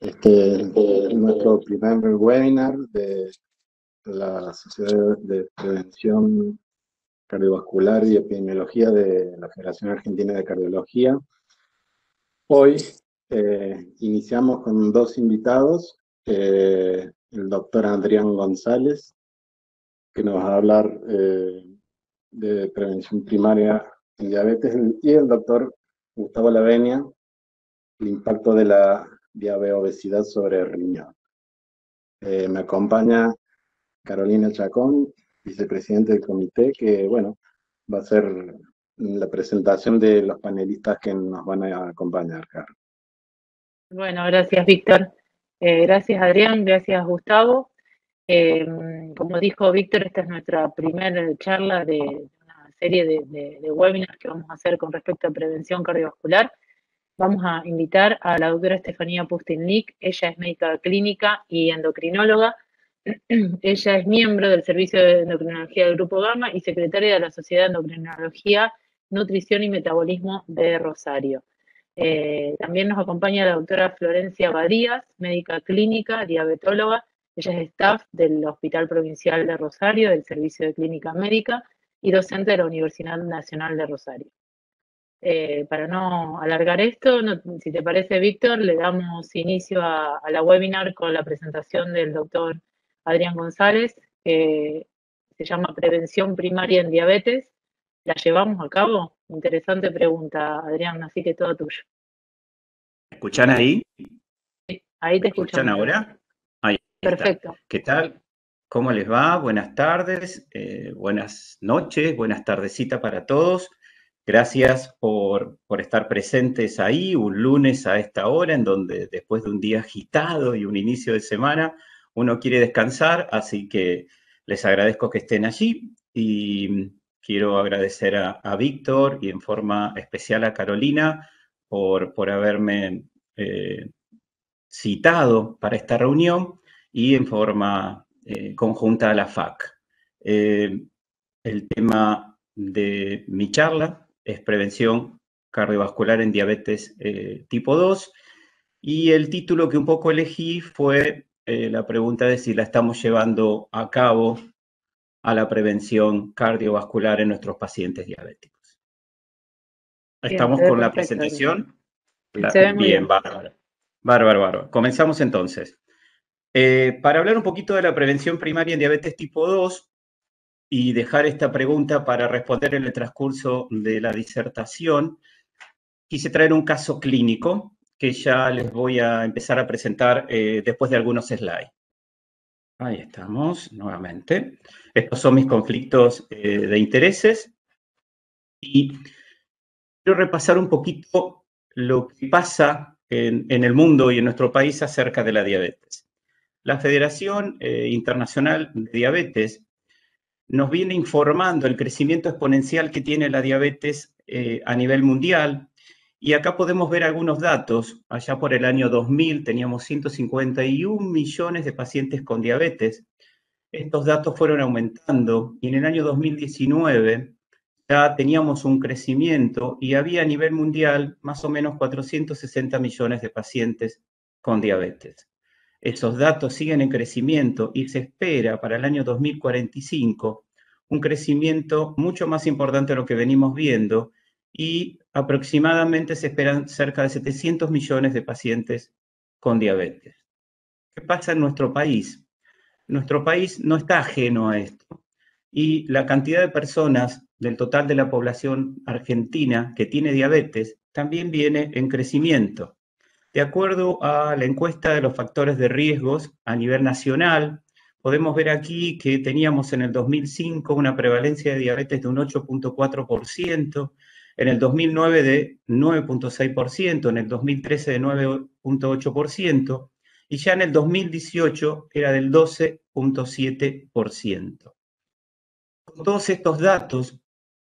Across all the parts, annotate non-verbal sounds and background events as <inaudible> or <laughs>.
Este es nuestro primer webinar de la Sociedad de Prevención Cardiovascular y Epidemiología de la Federación Argentina de Cardiología. Hoy eh, iniciamos con dos invitados, eh, el doctor Adrián González, que nos va a hablar eh, de prevención primaria en diabetes, y el doctor Gustavo Lavenia, el impacto de la diabetes, obesidad sobre riñón. Eh, me acompaña Carolina Chacón, vicepresidente del comité, que bueno, va a ser la presentación de los panelistas que nos van a acompañar, Carlos. Bueno, gracias Víctor. Eh, gracias Adrián, gracias Gustavo. Eh, como dijo Víctor, esta es nuestra primera charla de una serie de webinars que vamos a hacer con respecto a prevención cardiovascular vamos a invitar a la doctora Estefanía pustin Ella es médica clínica y endocrinóloga. <clears throat> Ella es miembro del Servicio de Endocrinología del Grupo Gama y secretaria de la Sociedad de Endocrinología, Nutrición y Metabolismo de Rosario. Eh, también nos acompaña la doctora Florencia Badías, médica clínica, diabetóloga. Ella es staff del Hospital Provincial de Rosario, del Servicio de Clínica Médica y docente de la Universidad Nacional de Rosario. Eh, para no alargar esto, si te parece, Víctor, le damos inicio a, la webinar con la presentación del doctor Adrián González, que se llama Prevención Primaria en Diabetes. ¿La llevamos a cabo? Interesante pregunta, Adrián, así que todo tuyo. ¿Me escuchan ahí? ahí te escuchan. escuchan ahora? Ahí Perfecto. ¿Qué tal? ¿Cómo les va? Buenas tardes, eh, buenas noches, buenas tardecitas para todos. Gracias por, estar presentes ahí un lunes a esta hora, en donde después de un día agitado y un inicio de semana, uno quiere descansar, así que les agradezco que estén allí y quiero agradecer a, Víctor y en forma especial a Carolina por, haberme eh, citado para esta reunión y en forma eh, conjunta a la FAC. Eh, el tema de mi charla es prevención cardiovascular en diabetes eh, tipo 2. Y el título que un poco elegí fue eh, la pregunta de si la estamos llevando a cabo a la prevención cardiovascular en nuestros pacientes diabéticos. estamos con la presentación. bien, bárbaro. Bárbaro, bárbaro. Comenzamos entonces. Eh, para hablar un poquito de la prevención primaria en diabetes tipo 2, y dejar esta pregunta para responder en el transcurso de la disertación. Quise traer un caso clínico que ya les voy a empezar a presentar eh, después de algunos slides. Ahí estamos nuevamente. Estos son mis conflictos eh, de intereses. Y quiero repasar un poquito lo que pasa en, el mundo y en nuestro país acerca de la diabetes. La Federación eh, Internacional de Diabetes nos viene informando el crecimiento exponencial que tiene la diabetes eh, a nivel mundial. Y acá podemos ver algunos datos. Allá por el año 2000 teníamos 151 millones de pacientes con diabetes. Estos datos fueron aumentando y en el año 2019 ya teníamos un crecimiento y había a nivel mundial más o menos 460 millones de pacientes con diabetes. Esos datos siguen en crecimiento y se espera para el año 2045 un crecimiento mucho más importante de lo que venimos viendo y aproximadamente se esperan cerca de 700 millones de pacientes con diabetes. ¿Qué pasa en nuestro país? Nuestro país no está ajeno a esto y la cantidad de personas del total de la población argentina que tiene diabetes también viene en crecimiento. De acuerdo a la encuesta de los factores de riesgos a nivel nacional, podemos ver aquí que teníamos en el 2005 una prevalencia de diabetes de un 8.4%, en el 2009 de 9.6%, en el 2013 de 9.8% y ya en el 2018 era del 12.7%. Con todos estos datos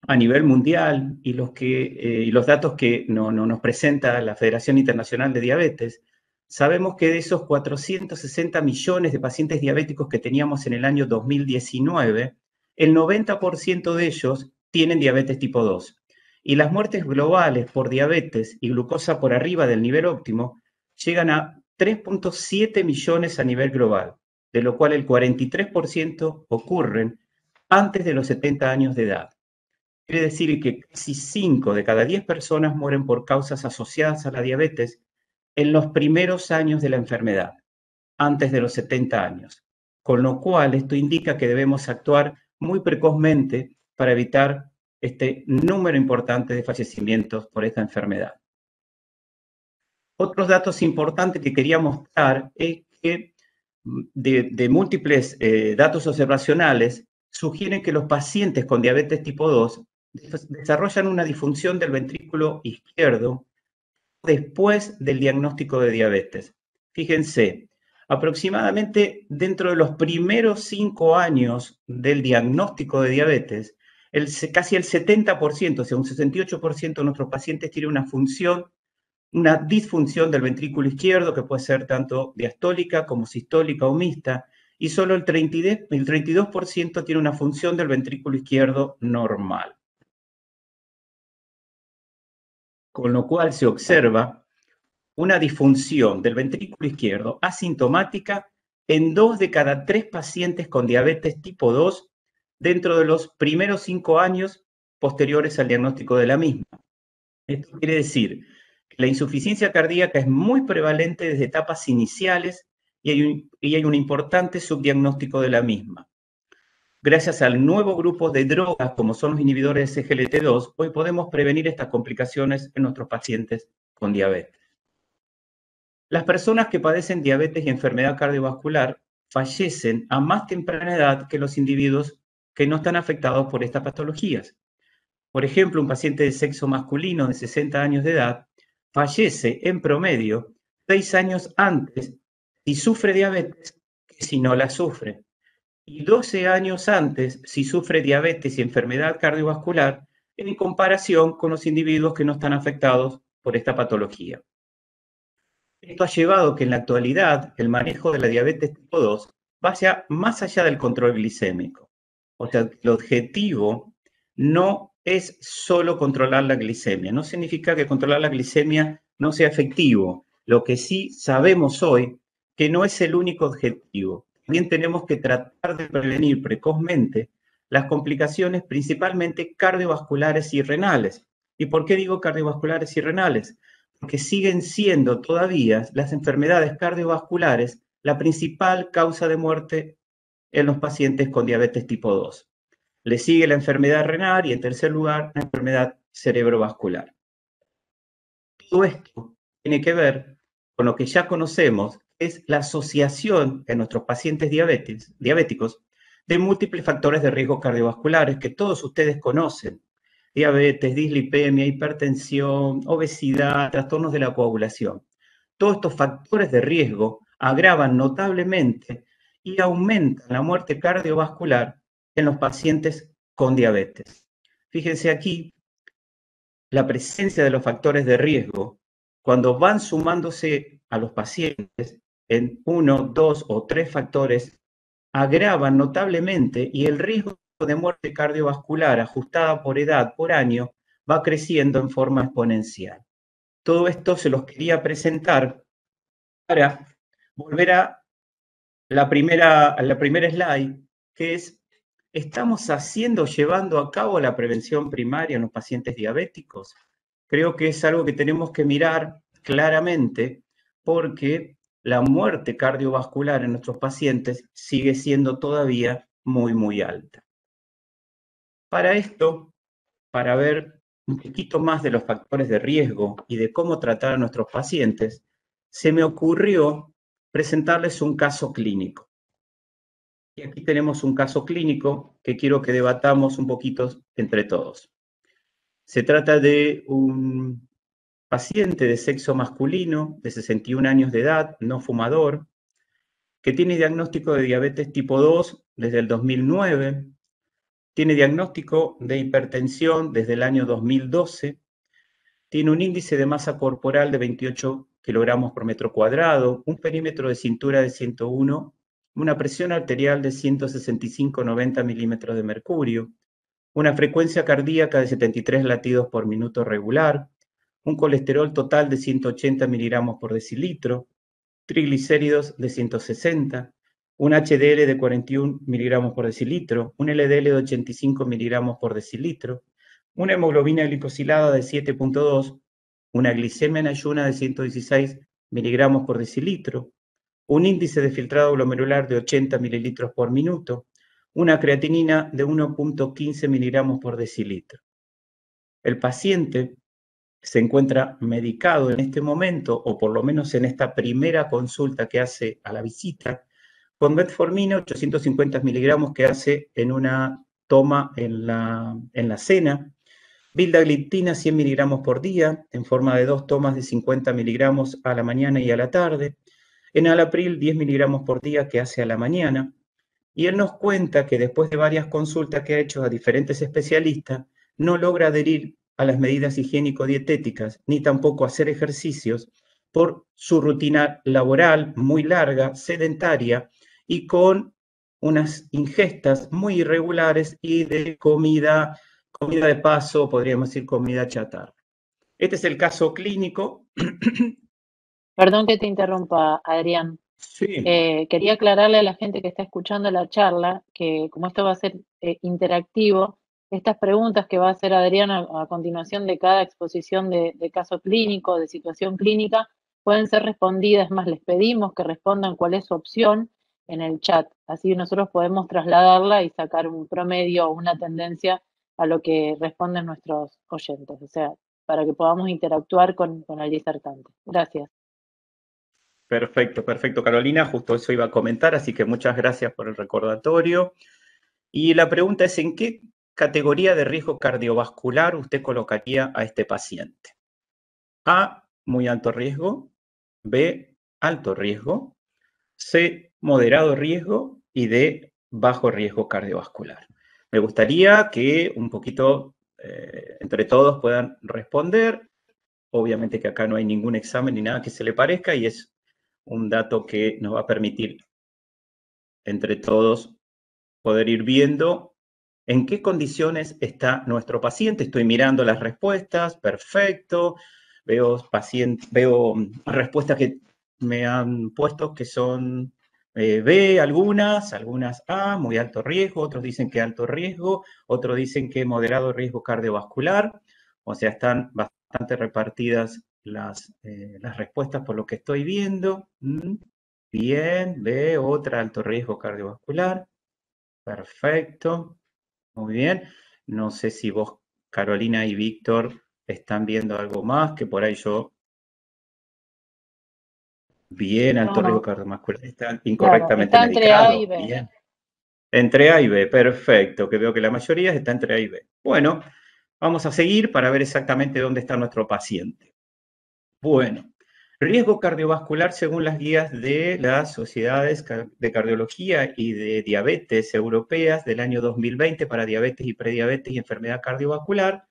a nivel mundial y los, que, eh, los datos que nos presenta la Federación Internacional de Diabetes, sabemos que de esos 460 millones de pacientes diabéticos que teníamos en el año 2019, el 90% de ellos tienen diabetes tipo 2. Y las muertes globales por diabetes y glucosa por arriba del nivel óptimo llegan a 3.7 millones a nivel global, de lo cual el 43% ocurren antes de los 70 años de edad. Quiere decir que casi 5 de cada 10 personas mueren por causas asociadas a la diabetes en los primeros años de la enfermedad, antes de los 70 años, con lo cual esto indica que debemos actuar muy precozmente para evitar este número importante de fallecimientos por esta enfermedad. Otros datos importantes que quería mostrar es que mm, de, múltiples eh, datos observacionales sugieren que los pacientes con diabetes tipo 2 desarrollan una disfunción del ventrículo izquierdo después del diagnóstico de diabetes. Fíjense, aproximadamente dentro de los primeros cinco años del diagnóstico de diabetes, casi el 70%, o sea, un 68% de nuestros pacientes tiene una función, una disfunción del ventrículo izquierdo que puede ser tanto diastólica como sistólica o mixta, y solo el 32 tiene una función del ventrículo izquierdo normal. con lo cual se observa una disfunción del ventrículo izquierdo asintomática en dos de cada tres pacientes con diabetes tipo 2 dentro de los primeros cinco años posteriores al diagnóstico de la misma. Esto quiere decir que la insuficiencia cardíaca es muy prevalente desde etapas iniciales y hay un, y hay un importante subdiagnóstico de la misma. Gracias al nuevo grupo de drogas, como son los inhibidores de SGLT2, hoy podemos prevenir estas complicaciones en nuestros pacientes con diabetes. Las personas que padecen diabetes y enfermedad cardiovascular fallecen a más temprana edad que los individuos que no están afectados por estas patologías. Por ejemplo, un paciente de sexo masculino de 60 años de edad fallece en promedio 6 años antes si sufre diabetes que si no la sufre y 12 años antes si sufre diabetes y enfermedad cardiovascular en comparación con los individuos que no están afectados por esta patología. Esto ha llevado que en la actualidad el manejo de la diabetes tipo 2 vaya más allá del control glicémico. O sea, el objetivo no es solo controlar la glicemia. No significa que controlar la glicemia no sea efectivo. Lo que sí sabemos hoy que no es el único objetivo también tenemos que tratar de prevenir precozmente las complicaciones principalmente cardiovasculares y renales. ¿Y por qué digo cardiovasculares y renales? Porque siguen siendo todavía las enfermedades cardiovasculares la principal causa de muerte en los pacientes con diabetes tipo 2. Le sigue la enfermedad renal y en tercer lugar la enfermedad cerebrovascular. Todo esto tiene que ver con lo que ya conocemos es la asociación en nuestros pacientes diabéticos de múltiples factores de riesgo cardiovasculares que todos ustedes conocen. Diabetes, dislipemia, hipertensión, obesidad, trastornos de la coagulación. Todos estos factores de riesgo agravan notablemente y aumentan la muerte cardiovascular en los pacientes con diabetes. Fíjense aquí la presencia de los factores de riesgo cuando van sumándose a los pacientes en uno, dos o tres factores agravan notablemente y el riesgo de muerte cardiovascular ajustada por edad por año va creciendo en forma exponencial. Todo esto se los quería presentar para volver a la primera, la slide, que es, ¿estamos haciendo, llevando a cabo la prevención primaria en los pacientes diabéticos? Creo que es algo que tenemos que mirar claramente porque la muerte cardiovascular en nuestros pacientes sigue siendo todavía muy, muy alta. Para esto, para ver un poquito más de los factores de riesgo y de cómo tratar a nuestros pacientes, se me ocurrió presentarles un caso clínico. Y aquí tenemos un caso clínico que quiero que debatamos un poquito entre todos. Se trata de un paciente de sexo masculino, de 61 años de edad, no fumador, que tiene diagnóstico de diabetes tipo 2 desde el 2009, tiene diagnóstico de hipertensión desde el año 2012, tiene un índice de masa corporal de 28 kilogramos por metro cuadrado, un perímetro de cintura de 101, una presión arterial de 165-90 milímetros de mercurio, una frecuencia cardíaca de 73 latidos por minuto regular, un colesterol total de 180 miligramos por decilitro, triglicéridos de 160, un HDL de 41 miligramos por decilitro, un LDL de 85 miligramos por decilitro, una hemoglobina glicosilada de 7.2, una glicemia en ayuna de 116 miligramos por decilitro, un índice de filtrado glomerular de 80 mililitros por minuto, una creatinina de 1.15 miligramos por decilitro. El paciente se encuentra medicado en este momento, o por lo menos en esta primera consulta que hace a la visita, con metformina 850 miligramos que hace en una toma en la, en la cena, Vildagliptina 100 miligramos por día, en forma de dos tomas de 50 miligramos a la mañana y a la tarde. En Alapril 10 miligramos por día que hace a la mañana. Y él nos cuenta que después de varias consultas que ha hecho a diferentes especialistas, no logra adherir las medidas higiénico-dietéticas, ni tampoco hacer ejercicios por su rutina laboral muy larga, sedentaria y con unas ingestas muy irregulares y de comida, comida de paso, podríamos decir comida chatarra. Este es el caso clínico. <clears throat> Perdón que te interrumpa, Adrián. Eh, quería aclararle a la gente que está escuchando la charla que como esto va a ser eh, interactivo, estas preguntas que va a hacer Adriana a continuación de cada exposición de, caso clínico, de situación clínica, pueden ser respondidas, más les pedimos que respondan cuál es su opción en el chat. Así nosotros podemos trasladarla y sacar un promedio o una tendencia a lo que responden nuestros oyentes, o sea, para que podamos interactuar con, con el disertante. Gracias. Perfecto, perfecto, Carolina. Justo eso iba a comentar, así que muchas gracias por el recordatorio. Y la pregunta es, ¿en qué categoría de riesgo cardiovascular usted colocaría a este paciente? A, muy alto riesgo, B, alto riesgo, C, moderado riesgo y D, bajo riesgo cardiovascular. Me gustaría que un poquito eh, entre todos puedan responder. Obviamente que acá no hay ningún examen ni nada que se le parezca y es un dato que nos va a permitir entre todos poder ir viendo en qué condiciones está nuestro paciente. Estoy mirando las respuestas, perfecto. Veo, mm, respuestas que me han puesto que son eh, B, algunas, algunas A, muy alto riesgo, otros dicen que alto riesgo, otros dicen que moderado riesgo cardiovascular. O sea, están bastante repartidas las, eh, las respuestas por lo que estoy viendo. Mm, bien, B, otra alto riesgo cardiovascular. Perfecto muy bien. No sé si vos, Carolina y Víctor, están viendo algo más, que por ahí yo... Bien, Antonio, Ricardo Están incorrectamente está entre A y B. Entre A y B, perfecto, que veo que la mayoría está entre A y B. Bueno, vamos a seguir para ver exactamente dónde está nuestro paciente. Bueno, Riesgo cardiovascular según las guías de las sociedades de cardiología y de diabetes europeas del año 2020 para diabetes y prediabetes y enfermedad cardiovascular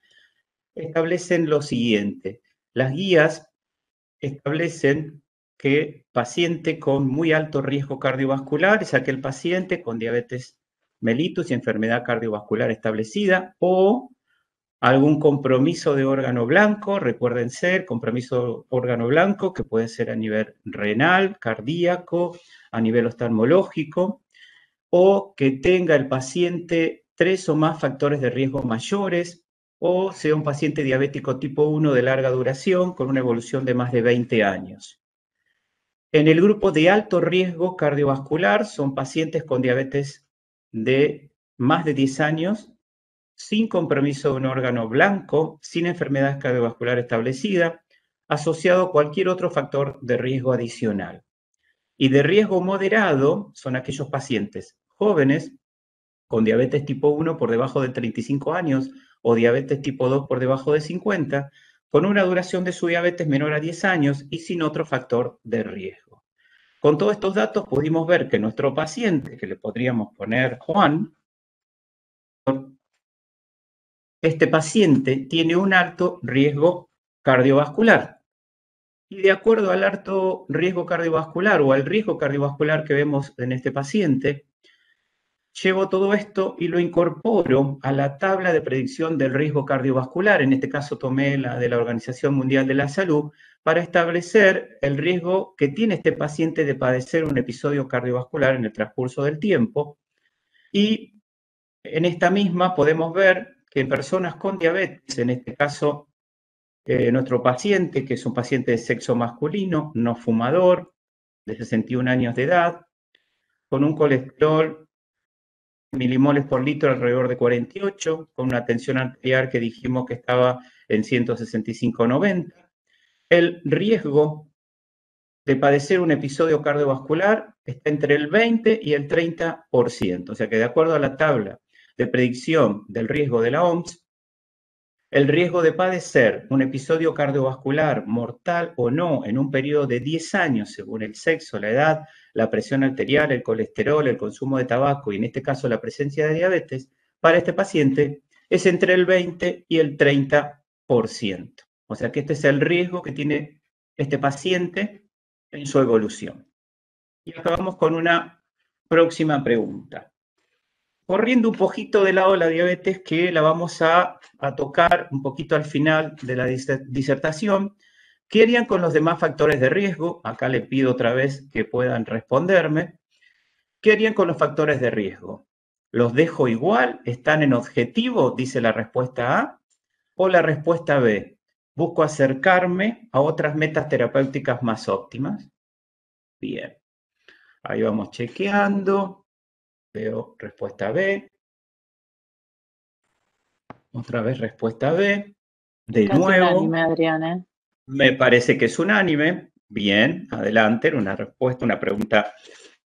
establecen lo siguiente. Las guías establecen que paciente con muy alto riesgo cardiovascular es aquel paciente con diabetes mellitus y enfermedad cardiovascular establecida o algún compromiso de órgano blanco, recuérdense, ser compromiso órgano blanco que puede ser a nivel renal, cardíaco, a nivel oftalmológico, o que tenga el paciente tres o más factores de riesgo mayores, o sea un paciente diabético tipo 1 de larga duración con una evolución de más de 20 años. En el grupo de alto riesgo cardiovascular son pacientes con diabetes de más de 10 años sin compromiso de un órgano blanco, sin enfermedad cardiovascular establecida, asociado a cualquier otro factor de riesgo adicional. Y de riesgo moderado son aquellos pacientes jóvenes con diabetes tipo 1 por debajo de 35 años o diabetes tipo 2 por debajo de 50, con una duración de su diabetes menor a 10 años y sin otro factor de riesgo. Con todos estos datos pudimos ver que nuestro paciente, que le podríamos poner Juan, este paciente tiene un alto riesgo cardiovascular. Y de acuerdo al alto riesgo cardiovascular o al riesgo cardiovascular que vemos en este paciente, llevo todo esto y lo incorporo a la tabla de predicción del riesgo cardiovascular. En este caso tomé la de la Organización Mundial de la Salud para establecer el riesgo que tiene este paciente de padecer un episodio cardiovascular en el transcurso del tiempo. Y en esta misma podemos ver que en personas con diabetes, en este caso eh, nuestro paciente, que es un paciente de sexo masculino, no fumador, de 61 años de edad, con un colesterol milimoles por litro alrededor de 48, con una tensión arterial que dijimos que estaba en 165-90. El riesgo de padecer un episodio cardiovascular está entre el 20 y el 30%, o sea que de acuerdo a la tabla de predicción del riesgo de la OMS, el riesgo de padecer un episodio cardiovascular mortal o no en un periodo de 10 años según el sexo, la edad, la presión arterial, el colesterol, el consumo de tabaco y en este caso la presencia de diabetes, para este paciente es entre el 20 y el 30%. O sea que este es el riesgo que tiene este paciente en su evolución. Y acabamos con una próxima pregunta corriendo un poquito de lado la diabetes, que la vamos a, a tocar un poquito al final de la disertación. ¿Qué harían con los demás factores de riesgo? Acá le pido otra vez que puedan responderme. ¿Qué harían con los factores de riesgo? ¿Los dejo igual? ¿Están en objetivo? Dice la respuesta A. O la respuesta B. Busco acercarme a otras metas terapéuticas más óptimas. Bien. Ahí vamos chequeando. Veo respuesta B. Otra vez respuesta B. De nuevo. Unánime, Me parece que es unánime. Bien, adelante. Era una respuesta, una pregunta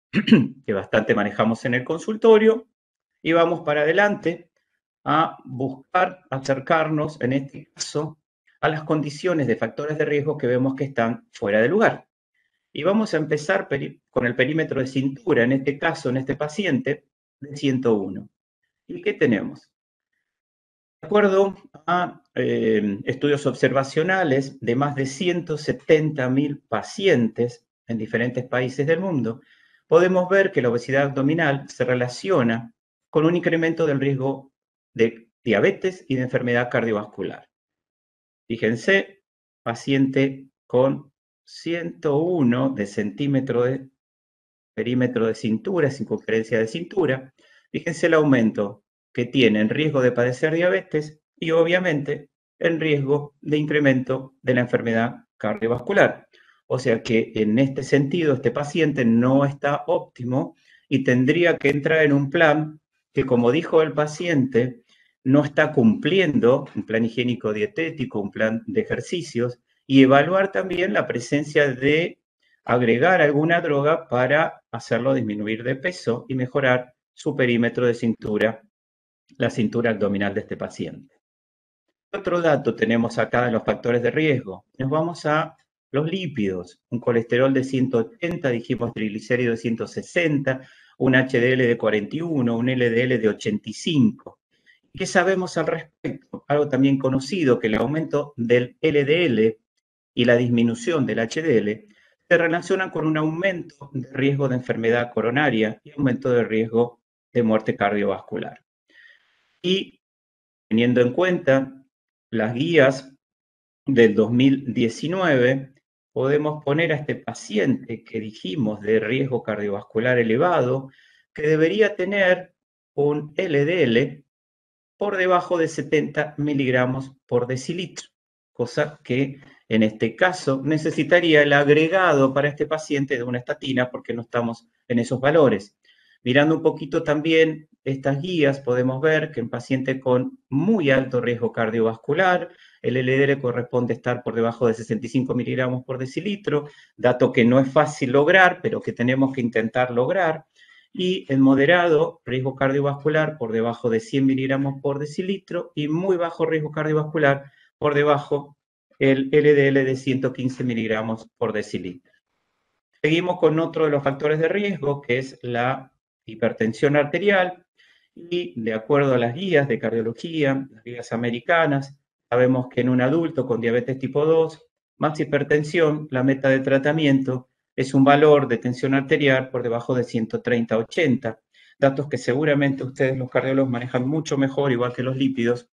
<clears throat> que bastante manejamos en el consultorio. Y vamos para adelante a buscar acercarnos, en este caso, a las condiciones de factores de riesgo que vemos que están fuera de lugar. Y vamos a empezar con el perímetro de cintura, en este caso, en este paciente, de 101. ¿Y qué tenemos? De acuerdo a eh, estudios observacionales de más de 170.000 pacientes en diferentes países del mundo, podemos ver que la obesidad abdominal se relaciona con un incremento del riesgo de diabetes y de enfermedad cardiovascular. Fíjense, paciente con 101 de centímetro de perímetro de cintura, sin circunferencia de cintura, fíjense el aumento que tiene en riesgo de padecer diabetes y obviamente en riesgo de incremento de la enfermedad cardiovascular. O sea que en este sentido este paciente no está óptimo y tendría que entrar en un plan que, como dijo el paciente, no está cumpliendo un plan higiénico dietético, un plan de ejercicios, y evaluar también la presencia de agregar alguna droga para hacerlo disminuir de peso y mejorar su perímetro de cintura, la cintura abdominal de este paciente. Otro dato tenemos acá de los factores de riesgo. Nos vamos a los lípidos, un colesterol de 180, dijimos triglicéridos de 160, un HDL de 41, un LDL de 85. ¿Qué sabemos al respecto? Algo también conocido, que el aumento del LDL y la disminución del HDL se relacionan con un aumento de riesgo de enfermedad coronaria y aumento de riesgo de muerte cardiovascular. Y teniendo en cuenta las guías del 2019, podemos poner a este paciente que dijimos de riesgo cardiovascular elevado, que debería tener un LDL por debajo de 70 miligramos por decilitro cosa que en este caso necesitaría el agregado para este paciente de una estatina porque no estamos en esos valores. Mirando un poquito también estas guías, podemos ver que en paciente con muy alto riesgo cardiovascular, el LDL corresponde estar por debajo de 65 miligramos por decilitro, dato que no es fácil lograr, pero que tenemos que intentar lograr. Y en moderado, riesgo cardiovascular por debajo de 100 miligramos por decilitro y muy bajo riesgo cardiovascular por debajo el LDL de 115 miligramos por decilitro. Seguimos con otro de los factores de riesgo, que es la hipertensión arterial, y de acuerdo a las guías de cardiología, las guías americanas, sabemos que en un adulto con diabetes tipo 2 más hipertensión, la meta de tratamiento es un valor de tensión arterial por debajo de 130-80, datos que seguramente ustedes los cardiólogos manejan mucho mejor, igual que los lípidos,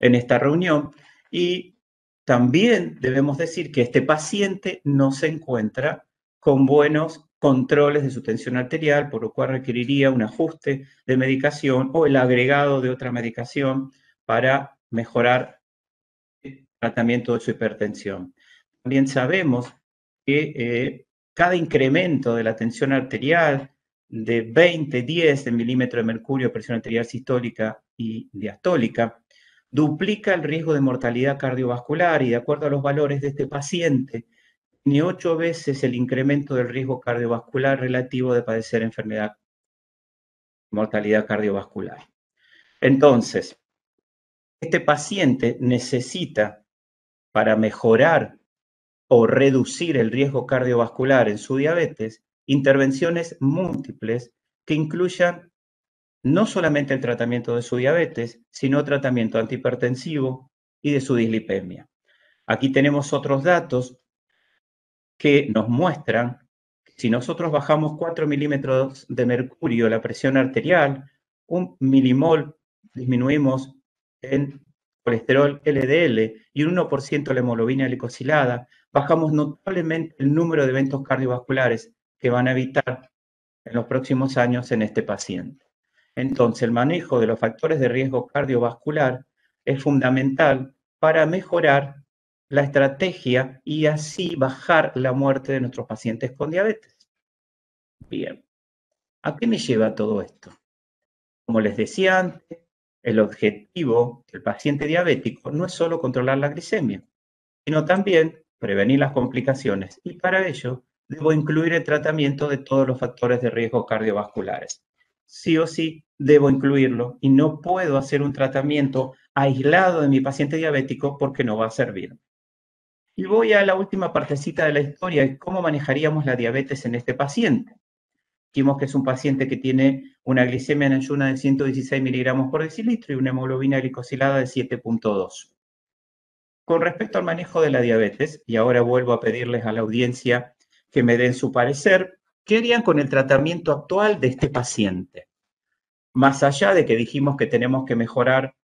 en esta reunión y también debemos decir que este paciente no se encuentra con buenos controles de su tensión arterial, por lo cual requeriría un ajuste de medicación o el agregado de otra medicación para mejorar el tratamiento de su hipertensión. También sabemos que eh, cada incremento de la tensión arterial de 20, 10 milímetros de mercurio, presión arterial sistólica y diastólica, duplica el riesgo de mortalidad cardiovascular y de acuerdo a los valores de este paciente, tiene ocho veces el incremento del riesgo cardiovascular relativo de padecer enfermedad, mortalidad cardiovascular. Entonces, este paciente necesita, para mejorar o reducir el riesgo cardiovascular en su diabetes, intervenciones múltiples que incluyan no solamente el tratamiento de su diabetes, sino tratamiento antihipertensivo y de su dislipemia. Aquí tenemos otros datos que nos muestran que si nosotros bajamos 4 milímetros de mercurio la presión arterial, un milimol disminuimos en colesterol LDL y un 1% la hemoglobina glicosilada, bajamos notablemente el número de eventos cardiovasculares que van a evitar en los próximos años en este paciente. Entonces, el manejo de los factores de riesgo cardiovascular es fundamental para mejorar la estrategia y así bajar la muerte de nuestros pacientes con diabetes. Bien, ¿a qué me lleva todo esto? Como les decía antes, el objetivo del paciente diabético no es solo controlar la glicemia, sino también prevenir las complicaciones y para ello debo incluir el tratamiento de todos los factores de riesgo cardiovasculares sí o sí debo incluirlo y no puedo hacer un tratamiento aislado de mi paciente diabético porque no va a servir. Y voy a la última partecita de la historia, cómo manejaríamos la diabetes en este paciente. Dijimos que es un paciente que tiene una glicemia en ayuna de 116 miligramos por decilitro y una hemoglobina glicosilada de 7.2. Con respecto al manejo de la diabetes, y ahora vuelvo a pedirles a la audiencia que me den su parecer, ¿Qué harían con el tratamiento actual de este paciente? Más allá de que dijimos que tenemos que mejorar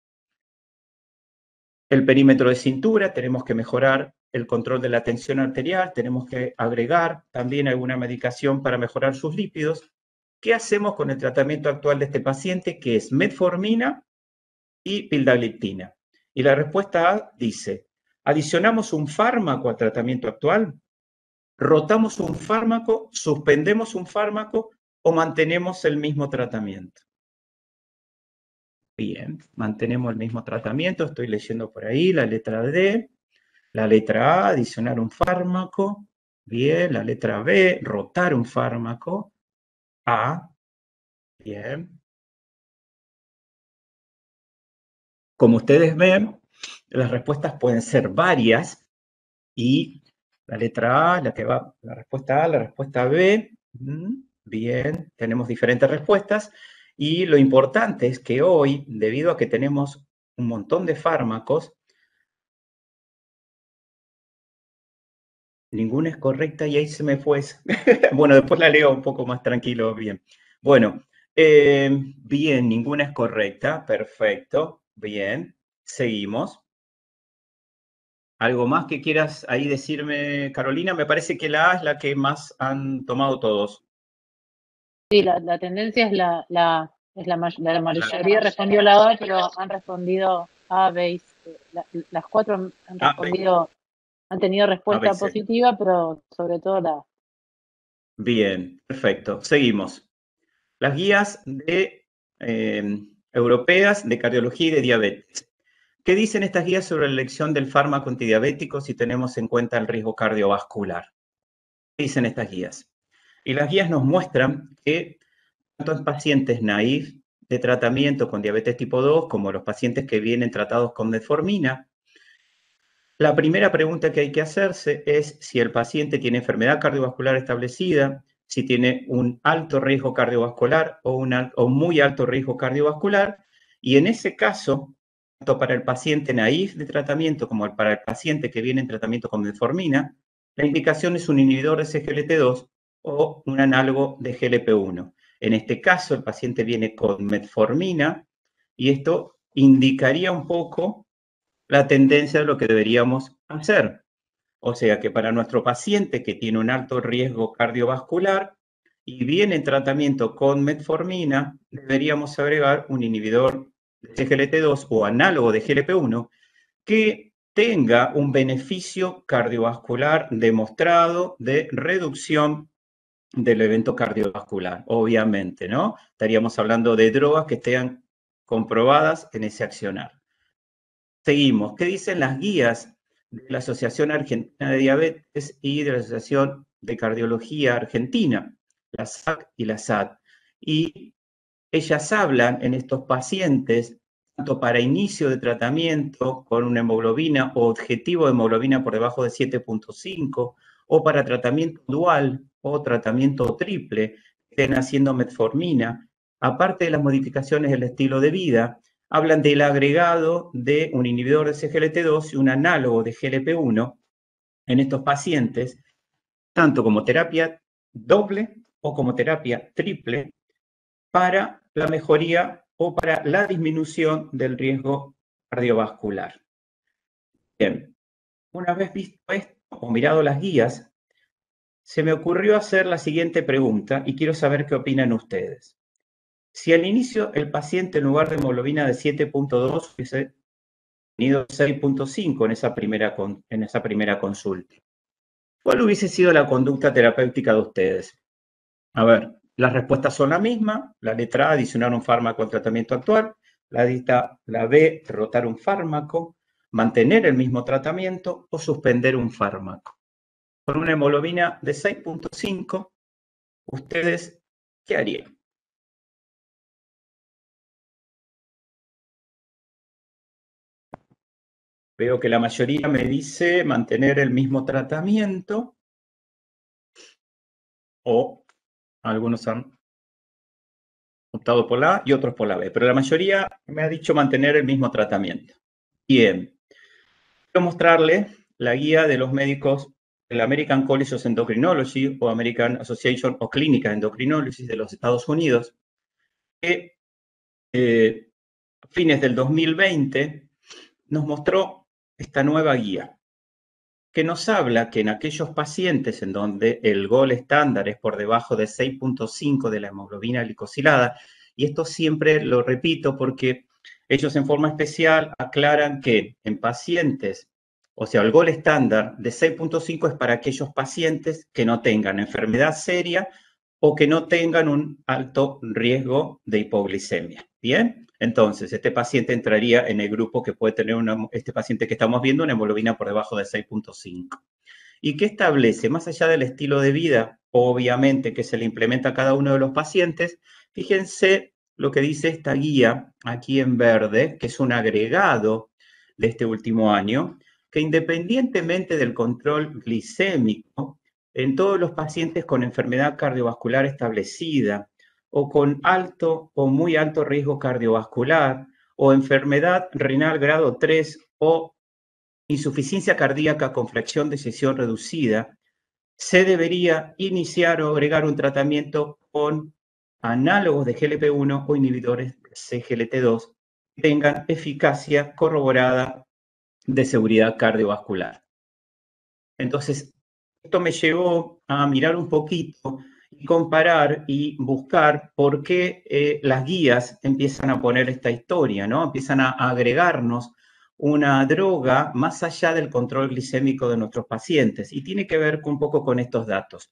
el perímetro de cintura, tenemos que mejorar el control de la tensión arterial, tenemos que agregar también alguna medicación para mejorar sus lípidos. ¿Qué hacemos con el tratamiento actual de este paciente que es metformina y pildagliptina? Y la respuesta A dice, adicionamos un fármaco al tratamiento actual, rotamos un fármaco, suspendemos un fármaco o mantenemos el mismo tratamiento. Bien, mantenemos el mismo tratamiento, estoy leyendo por ahí la letra D, la letra A, adicionar un fármaco, bien, la letra B, rotar un fármaco, A, bien. Como ustedes ven, las respuestas pueden ser varias y la letra A, la que va, la respuesta A, la respuesta B. Mm, bien, tenemos diferentes respuestas. Y lo importante es que hoy, debido a que tenemos un montón de fármacos, ninguna es correcta y ahí se me fue. <laughs> bueno, después la leo un poco más tranquilo, bien. Bueno, eh, bien, ninguna es correcta, perfecto, bien, seguimos. ¿Algo más que quieras ahí decirme, Carolina? Me parece que la A es la que más han tomado todos. Sí, la, tendencia es la, la, es la, respondió la A, pero han respondido A, B, las cuatro han respondido, han tenido respuesta positiva, pero sobre todo la A. Bien, perfecto. Seguimos. Las guías de, eh, europeas de cardiología y de diabetes. ¿Qué dicen estas guías sobre la elección del fármaco antidiabético si tenemos en cuenta el riesgo cardiovascular? ¿Qué dicen estas guías? Y las guías nos muestran que tanto en pacientes naif de tratamiento con diabetes tipo 2 como los pacientes que vienen tratados con metformina, la primera pregunta que hay que hacerse es si el paciente tiene enfermedad cardiovascular establecida, si tiene un alto riesgo cardiovascular o un o muy alto riesgo cardiovascular, y en ese caso para el paciente naif de tratamiento como para el paciente que viene en tratamiento con metformina, la indicación es un inhibidor de CGLT2 o un análogo de GLP1. En este caso, el paciente viene con metformina y esto indicaría un poco la tendencia de lo que deberíamos hacer. O sea que para nuestro paciente que tiene un alto riesgo cardiovascular y viene en tratamiento con metformina, deberíamos agregar un inhibidor glp 2 o análogo de GLP1 que tenga un beneficio cardiovascular demostrado de reducción del evento cardiovascular, obviamente, ¿no? Estaríamos hablando de drogas que estén comprobadas en ese accionar. Seguimos. ¿Qué dicen las guías de la Asociación Argentina de Diabetes y de la Asociación de Cardiología Argentina, la SAC y la SAT? Y ellas hablan en estos pacientes, tanto para inicio de tratamiento con una hemoglobina o objetivo de hemoglobina por debajo de 7.5, o para tratamiento dual o tratamiento triple, estén haciendo metformina, aparte de las modificaciones del estilo de vida, hablan del agregado de un inhibidor de CGLT2 y un análogo de GLP1 en estos pacientes, tanto como terapia doble o como terapia triple, para la mejoría o para la disminución del riesgo cardiovascular. Bien, una vez visto esto o mirado las guías, se me ocurrió hacer la siguiente pregunta y quiero saber qué opinan ustedes. Si al inicio el paciente en lugar de hemoglobina de 7.2 hubiese tenido 6.5 en, esa primera, en esa primera consulta, ¿cuál hubiese sido la conducta terapéutica de ustedes? A ver, las respuestas son las mismas. La letra A, adicionar un fármaco al tratamiento actual. La, dita, la B, rotar un fármaco. Mantener el mismo tratamiento o suspender un fármaco. Con una hemoglobina de 6.5, ¿ustedes qué harían? Veo que la mayoría me dice mantener el mismo tratamiento o algunos han optado por la A y otros por la B, pero la mayoría me ha dicho mantener el mismo tratamiento. Bien, quiero mostrarle la guía de los médicos del American College of Endocrinology o American Association o Clínica Endocrinology de los Estados Unidos, que eh, a fines del 2020 nos mostró esta nueva guía que nos habla que en aquellos pacientes en donde el gol estándar es por debajo de 6.5 de la hemoglobina glicosilada, y esto siempre lo repito porque ellos en forma especial aclaran que en pacientes, o sea, el gol estándar de 6.5 es para aquellos pacientes que no tengan enfermedad seria o que no tengan un alto riesgo de hipoglicemia. Bien, entonces este paciente entraría en el grupo que puede tener este paciente que estamos viendo una hemoglobina por debajo de 6.5. ¿Y qué establece? Más allá del estilo de vida, obviamente que se le implementa a cada uno de los pacientes, fíjense lo que dice esta guía aquí en verde, que es un agregado de este último año, que independientemente del control glicémico, en todos los pacientes con enfermedad cardiovascular establecida o con alto o muy alto riesgo cardiovascular o enfermedad renal grado 3 o insuficiencia cardíaca con fracción de sesión reducida, se debería iniciar o agregar un tratamiento con análogos de GLP-1 o inhibidores de CGLT2 que tengan eficacia corroborada de seguridad cardiovascular. Entonces, esto me llevó a mirar un poquito y comparar y buscar por qué eh, las guías empiezan a poner esta historia, ¿no? Empiezan a agregarnos una droga más allá del control glicémico de nuestros pacientes y tiene que ver un poco con estos datos.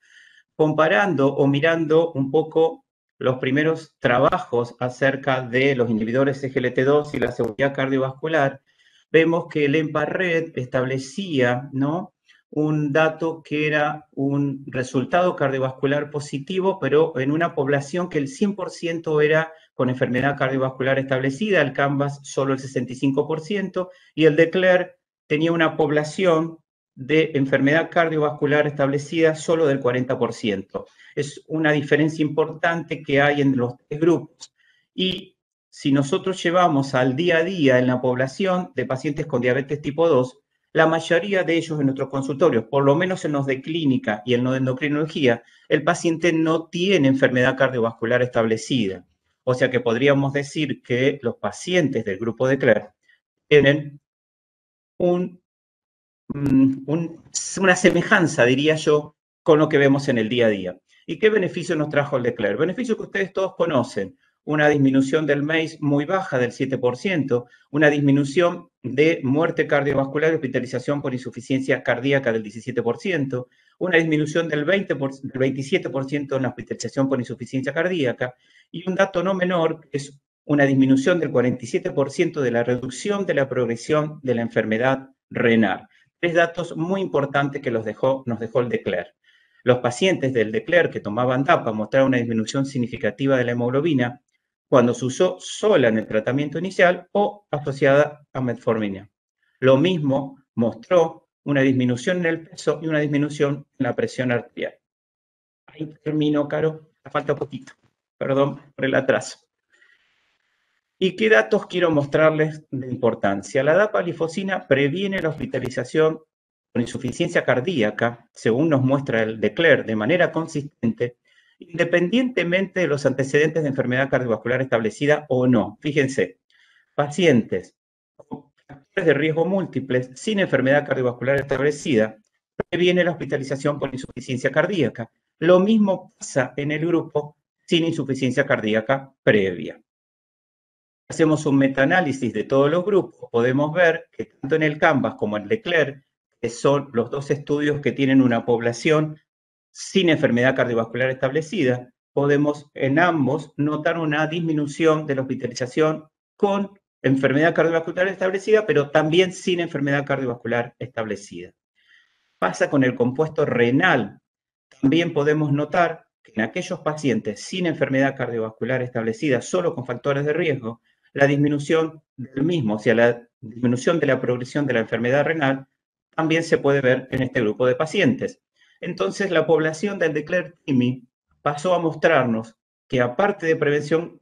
Comparando o mirando un poco los primeros trabajos acerca de los inhibidores glt 2 y la seguridad cardiovascular, vemos que el EMPA-RED establecía ¿no? un dato que era un resultado cardiovascular positivo, pero en una población que el 100% era con enfermedad cardiovascular establecida, el CANVAS solo el 65%, y el DECLARE tenía una población de enfermedad cardiovascular establecida solo del 40%. Es una diferencia importante que hay en los tres grupos. Y si nosotros llevamos al día a día en la población de pacientes con diabetes tipo 2, la mayoría de ellos en nuestros consultorios, por lo menos en los de clínica y en los de endocrinología, el paciente no tiene enfermedad cardiovascular establecida. O sea que podríamos decir que los pacientes del grupo de CLER tienen mm, una semejanza, diría yo, con lo que vemos en el día a día. ¿Y qué beneficio nos trajo el de Claire? Beneficio que ustedes todos conocen una disminución del MACE muy baja del 7%, una disminución de muerte cardiovascular y hospitalización por insuficiencia cardíaca del 17%, una disminución del, 20 27% en la hospitalización por insuficiencia cardíaca y un dato no menor que es una disminución del 47% de la reducción de la progresión de la enfermedad renal. Tres datos muy importantes que los dejó, nos dejó el DECLER. Los pacientes del DECLER que tomaban DAPA mostraron una disminución significativa de la hemoglobina cuando se usó sola en el tratamiento inicial o asociada a metformina. Lo mismo mostró una disminución en el peso y una disminución en la presión arterial. Ahí termino, Caro, falta poquito. Perdón por el atraso. ¿Y qué datos quiero mostrarles de importancia? La lifosina previene la hospitalización con insuficiencia cardíaca, según nos muestra el DECLER, de manera consistente independientemente de los antecedentes de enfermedad cardiovascular establecida o no. Fíjense, pacientes con factores de riesgo múltiples sin enfermedad cardiovascular establecida, previene la hospitalización por insuficiencia cardíaca. Lo mismo pasa en el grupo sin insuficiencia cardíaca previa. Hacemos un metaanálisis de todos los grupos. Podemos ver que tanto en el Canvas como en Leclerc, que son los dos estudios que tienen una población sin enfermedad cardiovascular establecida, podemos en ambos notar una disminución de la hospitalización con enfermedad cardiovascular establecida, pero también sin enfermedad cardiovascular establecida. Pasa con el compuesto renal. También podemos notar que en aquellos pacientes sin enfermedad cardiovascular establecida, solo con factores de riesgo, la disminución del mismo, o sea, la disminución de la progresión de la enfermedad renal, también se puede ver en este grupo de pacientes. Entonces la población del Declare Timi pasó a mostrarnos que aparte de prevención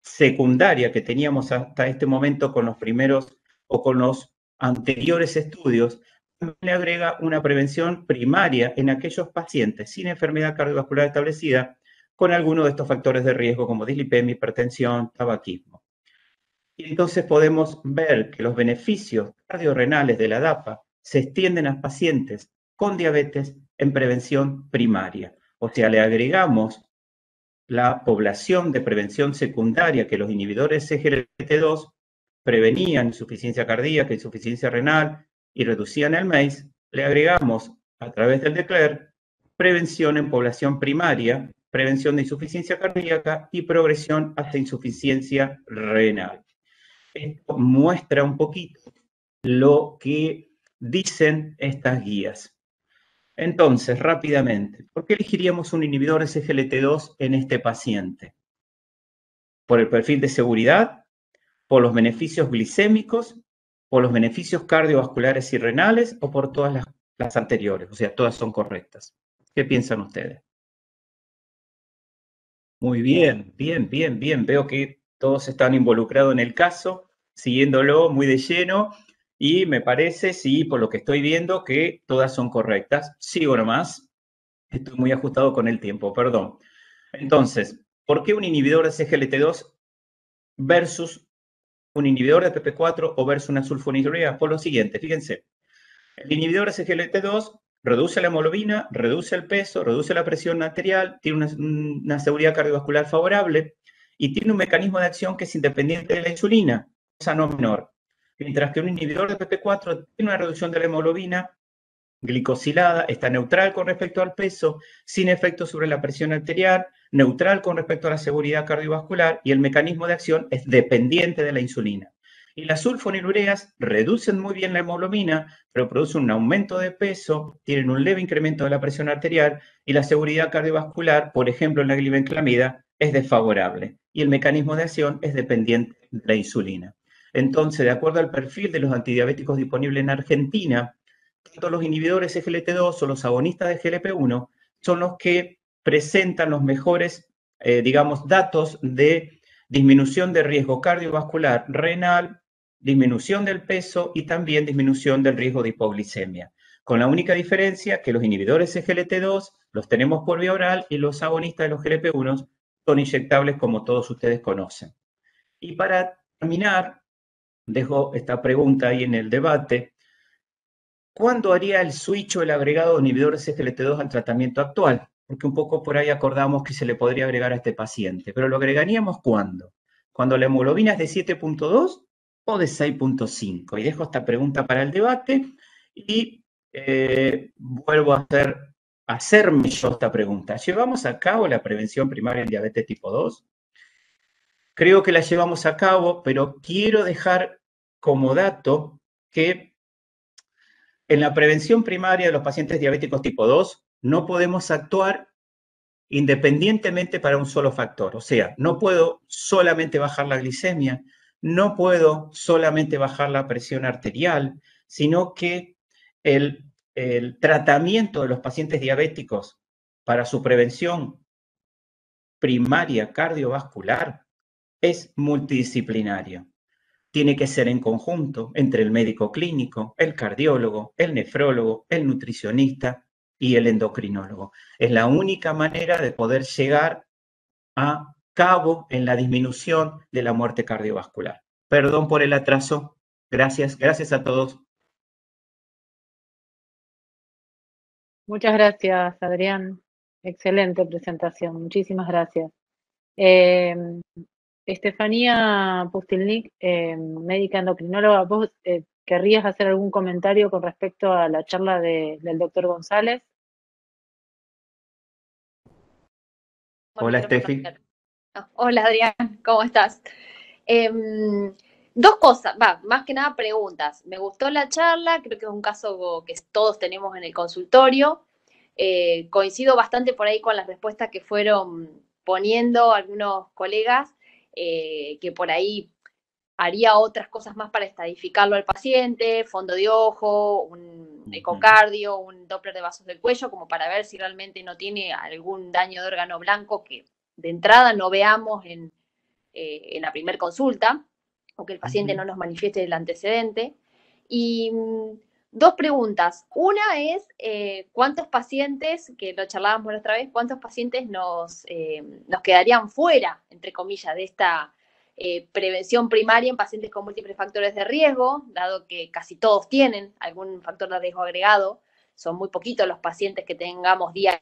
secundaria que teníamos hasta este momento con los primeros o con los anteriores estudios, también le agrega una prevención primaria en aquellos pacientes sin enfermedad cardiovascular establecida con alguno de estos factores de riesgo como dislipemia, hipertensión, tabaquismo. Y entonces podemos ver que los beneficios cardiorrenales de la DAPA se extienden a pacientes con diabetes, en prevención primaria. O sea, le agregamos la población de prevención secundaria que los inhibidores CGRT2 prevenían insuficiencia cardíaca, insuficiencia renal y reducían el MACE, le agregamos a través del DECLER prevención en población primaria, prevención de insuficiencia cardíaca y progresión hasta insuficiencia renal. Esto muestra un poquito lo que dicen estas guías. Entonces, rápidamente, ¿por qué elegiríamos un inhibidor SGLT2 en este paciente? ¿Por el perfil de seguridad? ¿Por los beneficios glicémicos? ¿Por los beneficios cardiovasculares y renales? ¿O por todas las, las anteriores? O sea, todas son correctas. ¿Qué piensan ustedes? Muy bien, bien, bien, bien. Veo que todos están involucrados en el caso, siguiéndolo muy de lleno. Y me parece, sí, por lo que estoy viendo, que todas son correctas. Sigo nomás. Estoy muy ajustado con el tiempo, perdón. Entonces, ¿por qué un inhibidor de CGLT2 versus un inhibidor de PP4 o versus una sulfonilurea? Por lo siguiente, fíjense. El inhibidor de CGLT2 reduce la hemoglobina, reduce el peso, reduce la presión arterial, tiene una, una seguridad cardiovascular favorable y tiene un mecanismo de acción que es independiente de la insulina, cosa no menor mientras que un inhibidor de PP4 tiene una reducción de la hemoglobina glicosilada, está neutral con respecto al peso, sin efecto sobre la presión arterial, neutral con respecto a la seguridad cardiovascular y el mecanismo de acción es dependiente de la insulina. Y las sulfonilureas reducen muy bien la hemoglobina, pero producen un aumento de peso, tienen un leve incremento de la presión arterial y la seguridad cardiovascular, por ejemplo en la glibenclamida, es desfavorable y el mecanismo de acción es dependiente de la insulina. Entonces, de acuerdo al perfil de los antidiabéticos disponibles en Argentina, tanto los inhibidores eglt 2 o los agonistas de GLP1 son los que presentan los mejores, eh, digamos, datos de disminución de riesgo cardiovascular, renal, disminución del peso y también disminución del riesgo de hipoglicemia. Con la única diferencia que los inhibidores eglt 2 los tenemos por vía oral y los agonistas de los GLP1 son inyectables como todos ustedes conocen. Y para terminar, dejo esta pregunta ahí en el debate. ¿Cuándo haría el switch o el agregado de inhibidores SGLT2 al tratamiento actual? Porque un poco por ahí acordamos que se le podría agregar a este paciente, pero lo agregaríamos cuándo? Cuando la hemoglobina es de 7.2 o de 6.5. Y dejo esta pregunta para el debate y eh, vuelvo a hacer, hacerme yo esta pregunta. ¿Llevamos a cabo la prevención primaria en diabetes tipo 2? creo que la llevamos a cabo, pero quiero dejar como dato que en la prevención primaria de los pacientes diabéticos tipo 2 no podemos actuar independientemente para un solo factor. O sea, no puedo solamente bajar la glicemia, no puedo solamente bajar la presión arterial, sino que el, el tratamiento de los pacientes diabéticos para su prevención primaria cardiovascular es multidisciplinario. Tiene que ser en conjunto entre el médico clínico, el cardiólogo, el nefrólogo, el nutricionista y el endocrinólogo. Es la única manera de poder llegar a cabo en la disminución de la muerte cardiovascular. Perdón por el atraso. Gracias, gracias a todos. Muchas gracias, Adrián. Excelente presentación. Muchísimas gracias. Eh, Estefanía Pustilnik, eh, médica endocrinóloga, ¿vos eh, querrías hacer algún comentario con respecto a la charla del doctor González? Hola, Estefi. Ah, hola, Adrián, ¿cómo estás? Em, dos cosas, más que nada preguntas. Me gustó la charla, creo que es un caso que todos tenemos en el consultorio. Eh, coincido bastante por ahí con las respuestas que fueron poniendo algunos colegas. Eh, que por ahí haría otras cosas más para estadificarlo al paciente, fondo de ojo, un ecocardio, un Doppler de vasos del cuello, como para ver si realmente no tiene algún daño de órgano blanco que de entrada no veamos en, eh, la primer consulta, o que el paciente no nos manifieste el antecedente. Y mm, Dos preguntas. Una es, eh, ¿cuántos pacientes, que lo charlábamos la otra vez, cuántos pacientes nos, eh, quedarían fuera, entre comillas, de esta eh, prevención primaria en pacientes con múltiples factores de riesgo, dado que casi todos tienen algún factor de riesgo agregado? Son muy poquitos los pacientes que tengamos día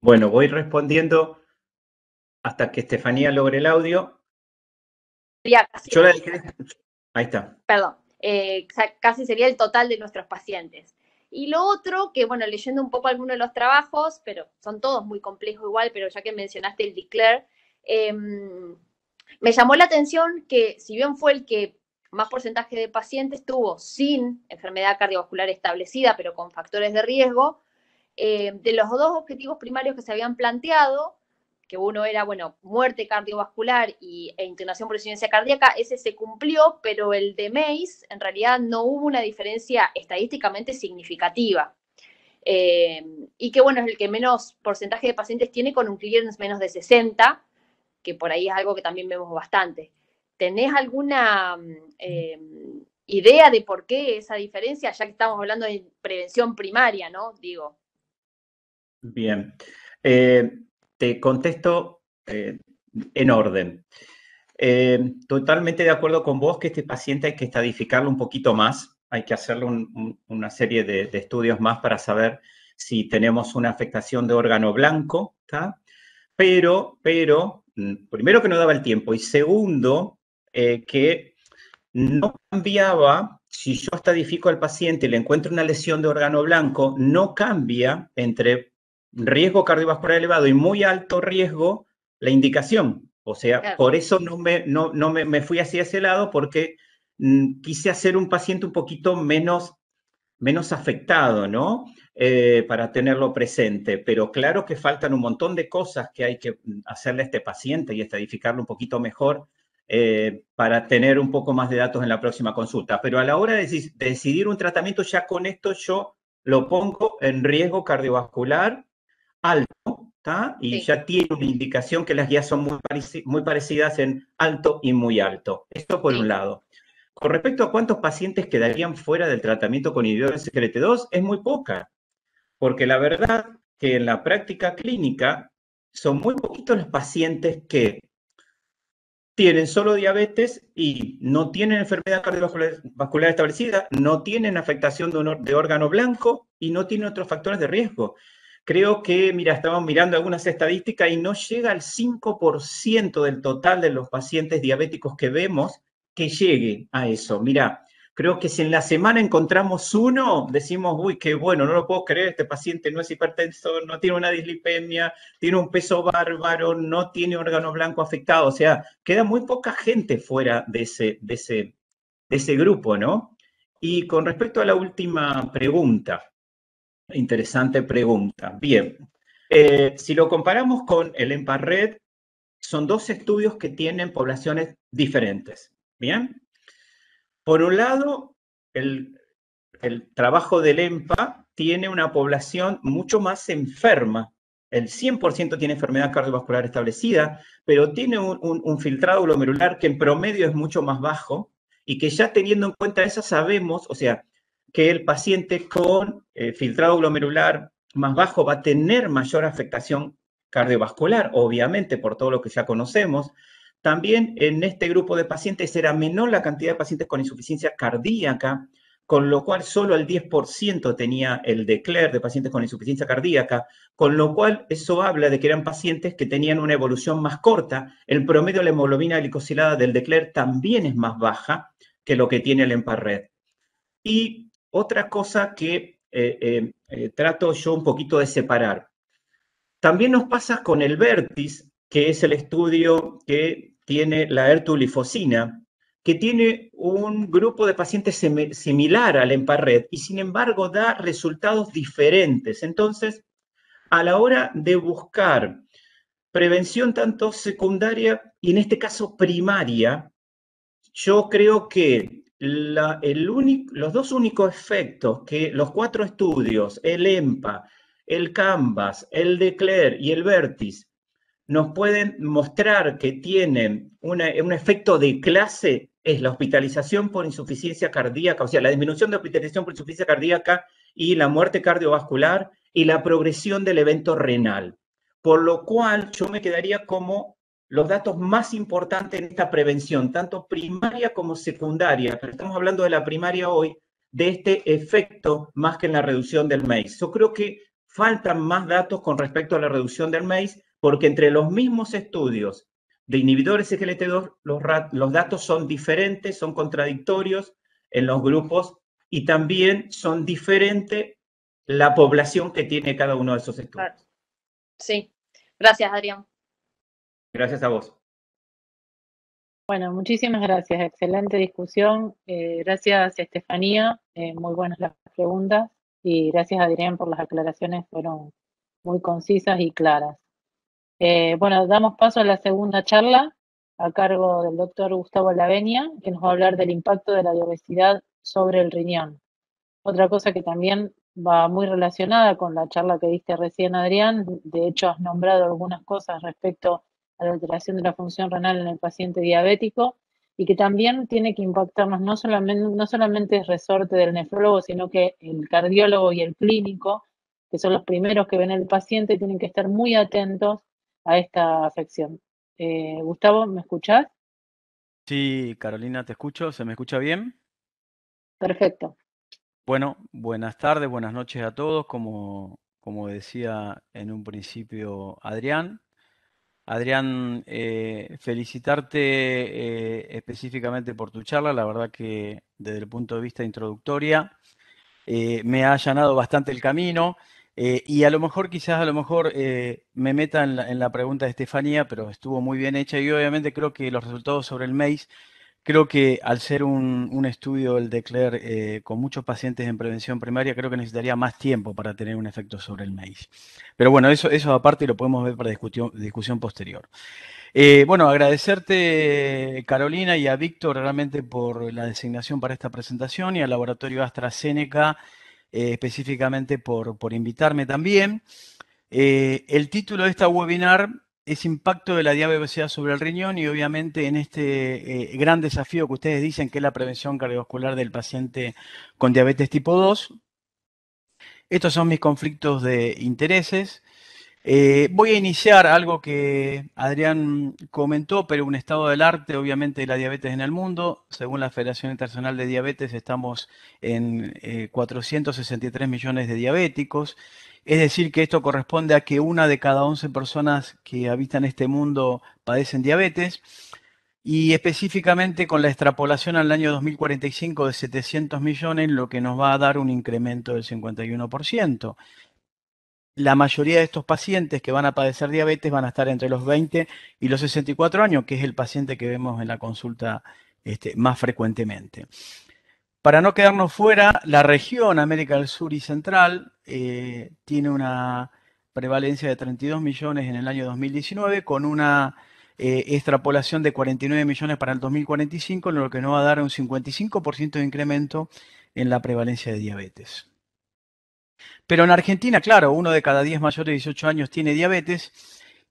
Bueno, voy respondiendo hasta que Estefanía logre el audio sería casi... Ahí está. Perdón. Eh, casi sería el total de nuestros pacientes. Y lo otro, que bueno, leyendo un poco algunos de los trabajos, pero son todos muy complejos igual, pero ya que mencionaste el Declare, em, me llamó la atención que si bien fue el que más porcentaje de pacientes tuvo sin enfermedad cardiovascular establecida, pero con factores de riesgo, em, de los dos objetivos primarios que se habían planteado, que uno era, bueno, muerte cardiovascular y, e internación por insuficiencia cardíaca, ese se cumplió, pero el de Mace en realidad no hubo una diferencia estadísticamente significativa. Eh, y que bueno, es el que menos porcentaje de pacientes tiene con un clearance menos de 60, que por ahí es algo que también vemos bastante. ¿Tenés alguna mm, eh, idea de por qué esa diferencia, ya que estamos hablando de prevención primaria, ¿no? Digo. Bien. Eh, te contesto eh, en orden. Eh, totalmente de acuerdo con vos que este paciente hay que estadificarlo un poquito más, hay que hacerle una serie de, estudios más para saber si tenemos una afectación de órgano blanco, pero, pero, mm, primero que no daba el tiempo y segundo, eh, que no cambiaba, si yo estadifico al paciente y le encuentro una lesión de órgano blanco, no cambia entre riesgo cardiovascular elevado y muy alto riesgo la indicación. O sea, por eso no, me, no, no me, me, fui hacia ese lado porque mm, quise hacer un paciente un poquito menos, menos afectado, ¿no? Eh, para tenerlo presente. Pero claro que faltan un montón de cosas que hay que mm, hacerle a este paciente y estadificarlo un poquito mejor eh, para tener un poco más de datos en la próxima consulta. Pero a la hora de decidir un tratamiento, ya con esto yo lo pongo en riesgo cardiovascular alto, y ya tiene una indicación que las guías son muy, parecidas en alto y muy alto. Esto por un lado. Con respecto a cuántos pacientes quedarían fuera del tratamiento con inhibidores CRT2, es muy poca, porque la verdad que en la práctica clínica son muy poquitos los pacientes que tienen solo diabetes y no tienen enfermedad cardiovascular establecida, no tienen afectación de órgano blanco y no tienen otros factores de riesgo. Creo que, mira, estamos mirando algunas estadísticas y no llega al 5% del total de los pacientes diabéticos que vemos que llegue a eso. Mira, creo que si en la semana encontramos uno, decimos, uy, qué bueno, no lo puedo creer, este paciente no es hipertensor, no tiene una dislipemia, tiene un peso bárbaro, no tiene órganos blancos afectados. O sea, queda muy poca gente fuera de ese, ese, de ese grupo, ¿no? Y con respecto a la última pregunta, Interesante pregunta. Bien, eh, si lo comparamos con el EMPA-RED, son dos estudios que tienen poblaciones diferentes. Bien, por un lado, el, trabajo del EMPA tiene una población mucho más enferma. El 100% tiene enfermedad cardiovascular establecida, pero tiene un, filtrado glomerular que en promedio es mucho más bajo y que ya teniendo en cuenta esa sabemos, o sea, que el paciente con eh, filtrado glomerular más bajo va a tener mayor afectación cardiovascular, obviamente, por todo lo que ya conocemos. También en este grupo de pacientes era menor la cantidad de pacientes con insuficiencia cardíaca, con lo cual solo el 10% tenía el DECLER de pacientes con insuficiencia cardíaca, con lo cual eso habla de que eran pacientes que tenían una evolución más corta. El promedio de la hemoglobina glicosilada del DECLER también es más baja que lo que tiene el EMPARRED. Y otra cosa que eh, eh, eh, trato yo un poquito de separar. También nos pasa con el VERTIS, que es el estudio que tiene la ertulifosina, que tiene un grupo de pacientes similar al EMPARRED y sin embargo da resultados diferentes. Entonces, a la hora de buscar prevención tanto secundaria y en este caso primaria, yo creo que los dos únicos efectos que los cuatro estudios, el EMPA, el Canvas, el DECLER y el VERTIS, nos pueden mostrar que tienen un efecto de clase es la hospitalización por insuficiencia cardíaca, o sea, la disminución de hospitalización por insuficiencia cardíaca y la muerte cardiovascular y la progresión del evento renal. Por lo cual yo me quedaría como los datos más importantes en esta prevención, tanto primaria como secundaria, pero estamos hablando de la primaria hoy, de este efecto más que en la reducción del maíz. Yo creo que faltan más datos con respecto a la reducción del maíz, porque entre los mismos estudios de inhibidores GLT2, los, los datos son diferentes, son contradictorios en los grupos y también son diferentes la población que tiene cada uno de esos estudios. Sí, gracias Adrián. Gracias a vos. Bueno, muchísimas gracias. Excelente discusión. Eh, gracias, Estefanía. Eh, muy buenas las preguntas. Y gracias, Adrián, por las aclaraciones. Fueron muy concisas y claras. Eh, bueno, damos paso a la segunda charla a cargo del doctor Gustavo Lavenia, que nos va a hablar del impacto de la diversidad sobre el riñón. Otra cosa que también va muy relacionada con la charla que diste recién, Adrián. De hecho, has nombrado algunas cosas respecto a la alteración de la función renal en el paciente diabético y que también tiene que impactarnos, no solamente, no solamente resorte del nefrólogo, sino que el cardiólogo y el clínico, que son los primeros que ven al paciente, tienen que estar muy atentos a esta afección. Eh, Gustavo, ¿me escuchás? Sí, Carolina, te escucho. ¿Se me escucha bien? Perfecto. Bueno, buenas tardes, buenas noches a todos. Como, como decía en un principio Adrián, Adrián, eh, felicitarte eh, específicamente por tu charla, la verdad que desde el punto de vista introductoria eh, me ha allanado bastante el camino y a lo mejor quizás a lo mejor me meta en la, pregunta de Estefanía, pero estuvo muy bien hecha y obviamente creo que los resultados sobre el MEIS Creo que al ser un, estudio, el de Claire, eh, con muchos pacientes en prevención primaria, creo que necesitaría más tiempo para tener un efecto sobre el maíz. Pero bueno, eso, eso aparte lo podemos ver para discusión, posterior. Eh, bueno, agradecerte, Carolina, y a Víctor realmente por la designación para esta presentación y al laboratorio AstraZeneca eh, específicamente por, invitarme también. el título de esta webinar es impacto de la diabetes sobre el riñón y obviamente en este eh, gran desafío que ustedes dicen que es la prevención cardiovascular del paciente con diabetes tipo 2. Estos son mis conflictos de intereses. Eh, voy a iniciar algo que Adrián comentó, pero un estado del arte, obviamente, de la diabetes en el mundo. Según la Federación Internacional de Diabetes, estamos en 463 eh, millones de diabéticos. Es decir, que esto corresponde a que una de cada 11 personas que habitan este mundo padecen diabetes. Y específicamente con la extrapolación al año 2045 de 700 millones, lo que nos va a dar un incremento del 51%. La mayoría de estos pacientes que van a padecer diabetes van a estar entre los 20 y los 64 años, que es el paciente que vemos en la consulta este, más frecuentemente. Para no quedarnos fuera, la región América del Sur y Central eh, tiene una prevalencia de 32 millones en el año 2019 con una eh, extrapolación de 49 millones para el 2045, lo que nos va a dar un 55% de incremento en la prevalencia de diabetes. Pero en Argentina, claro, uno de cada 10 mayores de 18 años tiene diabetes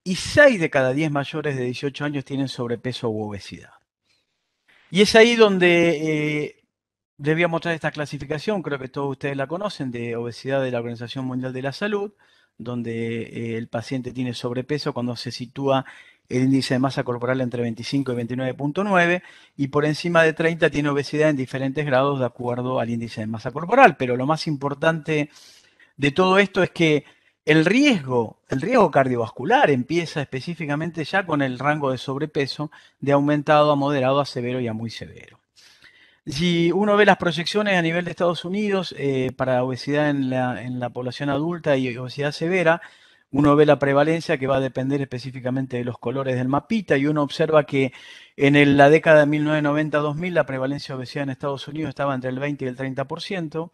y 6 de cada 10 mayores de 18 años tienen sobrepeso u obesidad. Y es ahí donde... Eh, les voy a mostrar esta clasificación, creo que todos ustedes la conocen, de obesidad de la Organización Mundial de la Salud, donde eh, el paciente tiene sobrepeso cuando se sitúa el índice de masa corporal entre 25 y 29.9 y por encima de 30 tiene obesidad en diferentes grados de acuerdo al índice de masa corporal. Pero lo más importante de todo esto es que el riesgo, el riesgo cardiovascular empieza específicamente ya con el rango de sobrepeso de aumentado a moderado a severo y a muy severo. Si uno ve las proyecciones a nivel de Estados Unidos eh, para obesidad en la, población adulta y obesidad severa, uno ve la prevalencia que va a depender específicamente de los colores del mapita y uno observa que en la década de 1990-2000 la prevalencia de obesidad en Estados Unidos estaba entre el 20 y el 30%,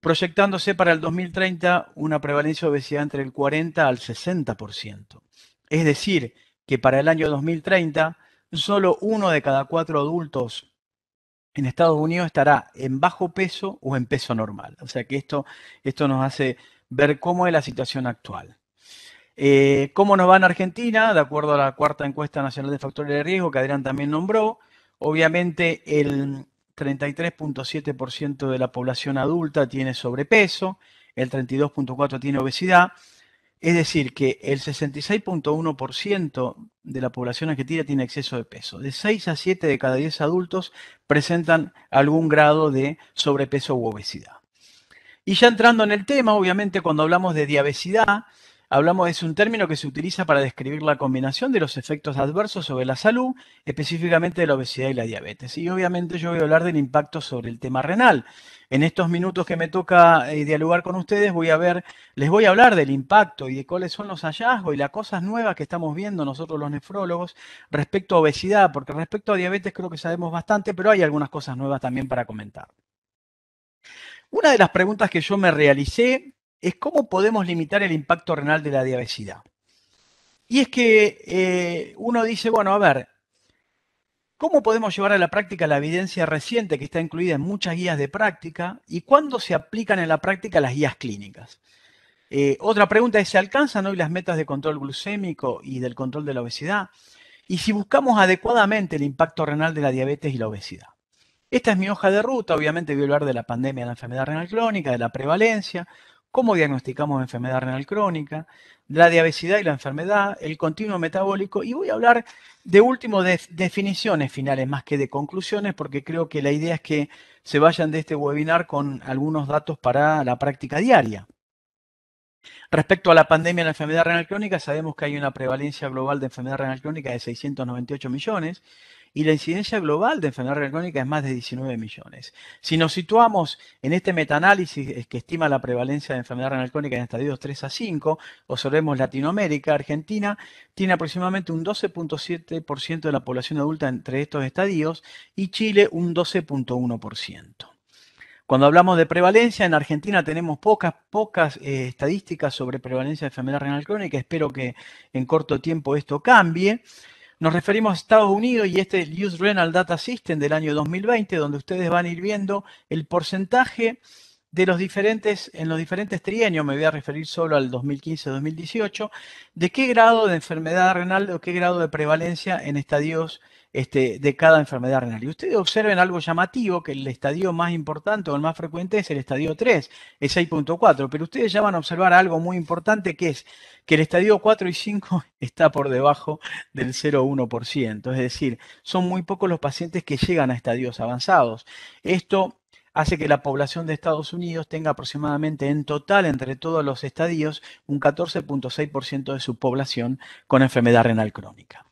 proyectándose para el 2030 una prevalencia de obesidad entre el 40 al 60%. Es decir, que para el año 2030 solo uno de cada cuatro adultos en Estados Unidos estará en bajo peso o en peso normal. O sea que esto, esto nos hace ver cómo es la situación actual. Eh, ¿Cómo nos va en Argentina? De acuerdo a la cuarta encuesta nacional de factores de riesgo que Adrián también nombró, obviamente el 33.7% de la población adulta tiene sobrepeso, el 32.4% tiene obesidad, es decir, que el 66.1% de la población argentina tiene exceso de peso. De 6 a 7 de cada 10 adultos presentan algún grado de sobrepeso u obesidad. Y ya entrando en el tema, obviamente cuando hablamos de diabetes. Hablamos, es un término que se utiliza para describir la combinación de los efectos adversos sobre la salud, específicamente de la obesidad y la diabetes. Y obviamente yo voy a hablar del impacto sobre el tema renal. En estos minutos que me toca eh, dialogar con ustedes, voy a ver, les voy a hablar del impacto y de cuáles son los hallazgos y las cosas nuevas que estamos viendo nosotros los nefrólogos respecto a obesidad, porque respecto a diabetes creo que sabemos bastante, pero hay algunas cosas nuevas también para comentar. Una de las preguntas que yo me realicé es cómo podemos limitar el impacto renal de la diabetes. Y es que eh, uno dice, bueno, a ver, ¿cómo podemos llevar a la práctica la evidencia reciente que está incluida en muchas guías de práctica y cuándo se aplican en la práctica las guías clínicas? Eh, otra pregunta es, ¿se alcanzan hoy las metas de control glucémico y del control de la obesidad? Y si buscamos adecuadamente el impacto renal de la diabetes y la obesidad. Esta es mi hoja de ruta, obviamente voy a hablar de la pandemia de la enfermedad renal crónica, de la prevalencia, cómo diagnosticamos enfermedad renal crónica, la diabetes y la enfermedad, el continuo metabólico, y voy a hablar de último de definiciones finales más que de conclusiones, porque creo que la idea es que se vayan de este webinar con algunos datos para la práctica diaria. Respecto a la pandemia de la enfermedad renal crónica, sabemos que hay una prevalencia global de enfermedad renal crónica de 698 millones, y la incidencia global de enfermedad renal crónica es más de 19 millones. Si nos situamos en este metaanálisis eh, que estima la prevalencia de enfermedad renal crónica en estadios 3 a 5, observemos Latinoamérica, Argentina tiene aproximadamente un 12.7% de la población adulta entre estos estadios y Chile un 12.1%. Cuando hablamos de prevalencia, en Argentina tenemos pocas, pocas eh, estadísticas sobre prevalencia de enfermedad renal crónica. Espero que en corto tiempo esto cambie. Nos referimos a Estados Unidos y este es Use Renal Data System del año 2020, donde ustedes van a ir viendo el porcentaje de los diferentes, en los diferentes trienios, me voy a referir solo al 2015-2018, de qué grado de enfermedad renal o qué grado de prevalencia en estadios este, de cada enfermedad renal. Y ustedes observen algo llamativo, que el estadio más importante o el más frecuente es el estadio 3, es 6.4, pero ustedes ya van a observar algo muy importante que es que el estadio 4 y 5 <laughs> está por debajo del 0,1%, es decir, son muy pocos los pacientes que llegan a estadios avanzados. Esto hace que la población de Estados Unidos tenga aproximadamente en total, entre todos los estadios, un 14.6% de su población con enfermedad renal crónica.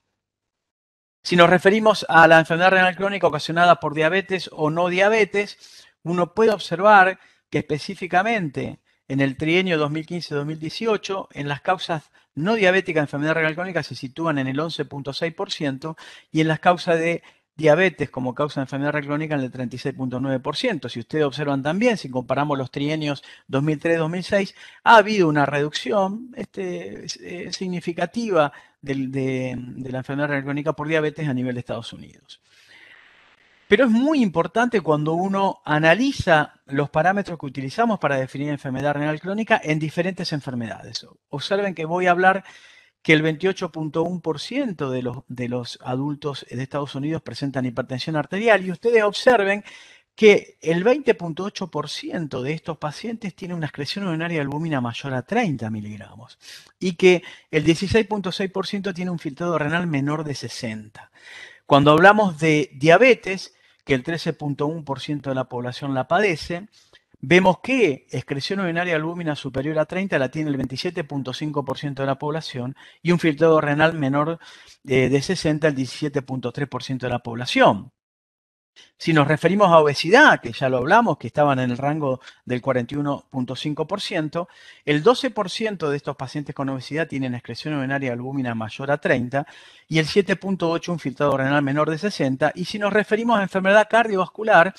Si nos referimos a la enfermedad renal crónica ocasionada por diabetes o no diabetes, uno puede observar que específicamente en el trienio 2015-2018, en las causas no diabéticas de enfermedad renal crónica se sitúan en el 11.6% y en las causas de diabetes como causa de enfermedad renal crónica en el 36.9%. Si ustedes observan también, si comparamos los trienios 2003-2006, ha habido una reducción este, eh, significativa de, la enfermedad renal crónica por diabetes a nivel de Estados Unidos. Pero es muy importante cuando uno analiza los parámetros que utilizamos para definir enfermedad renal crónica en diferentes enfermedades. Observen que voy a hablar que el 28.1% de los, de los adultos de Estados Unidos presentan hipertensión arterial y ustedes observen que el 20.8% de estos pacientes tiene una excreción urinaria de albúmina mayor a 30 miligramos y que el 16.6% tiene un filtrado renal menor de 60. Cuando hablamos de diabetes, que el 13.1% de la población la padece, Vemos que excreción urinaria albúmina superior a 30 la tiene el 27.5% de la población y un filtrado renal menor eh, de, 60 el 17.3% de la población. Si nos referimos a obesidad, que ya lo hablamos, que estaban en el rango del 41.5%, el 12% de estos pacientes con obesidad tienen excreción urinaria albúmina mayor a 30 y el 7.8 un filtrado renal menor de 60. Y si nos referimos a enfermedad cardiovascular,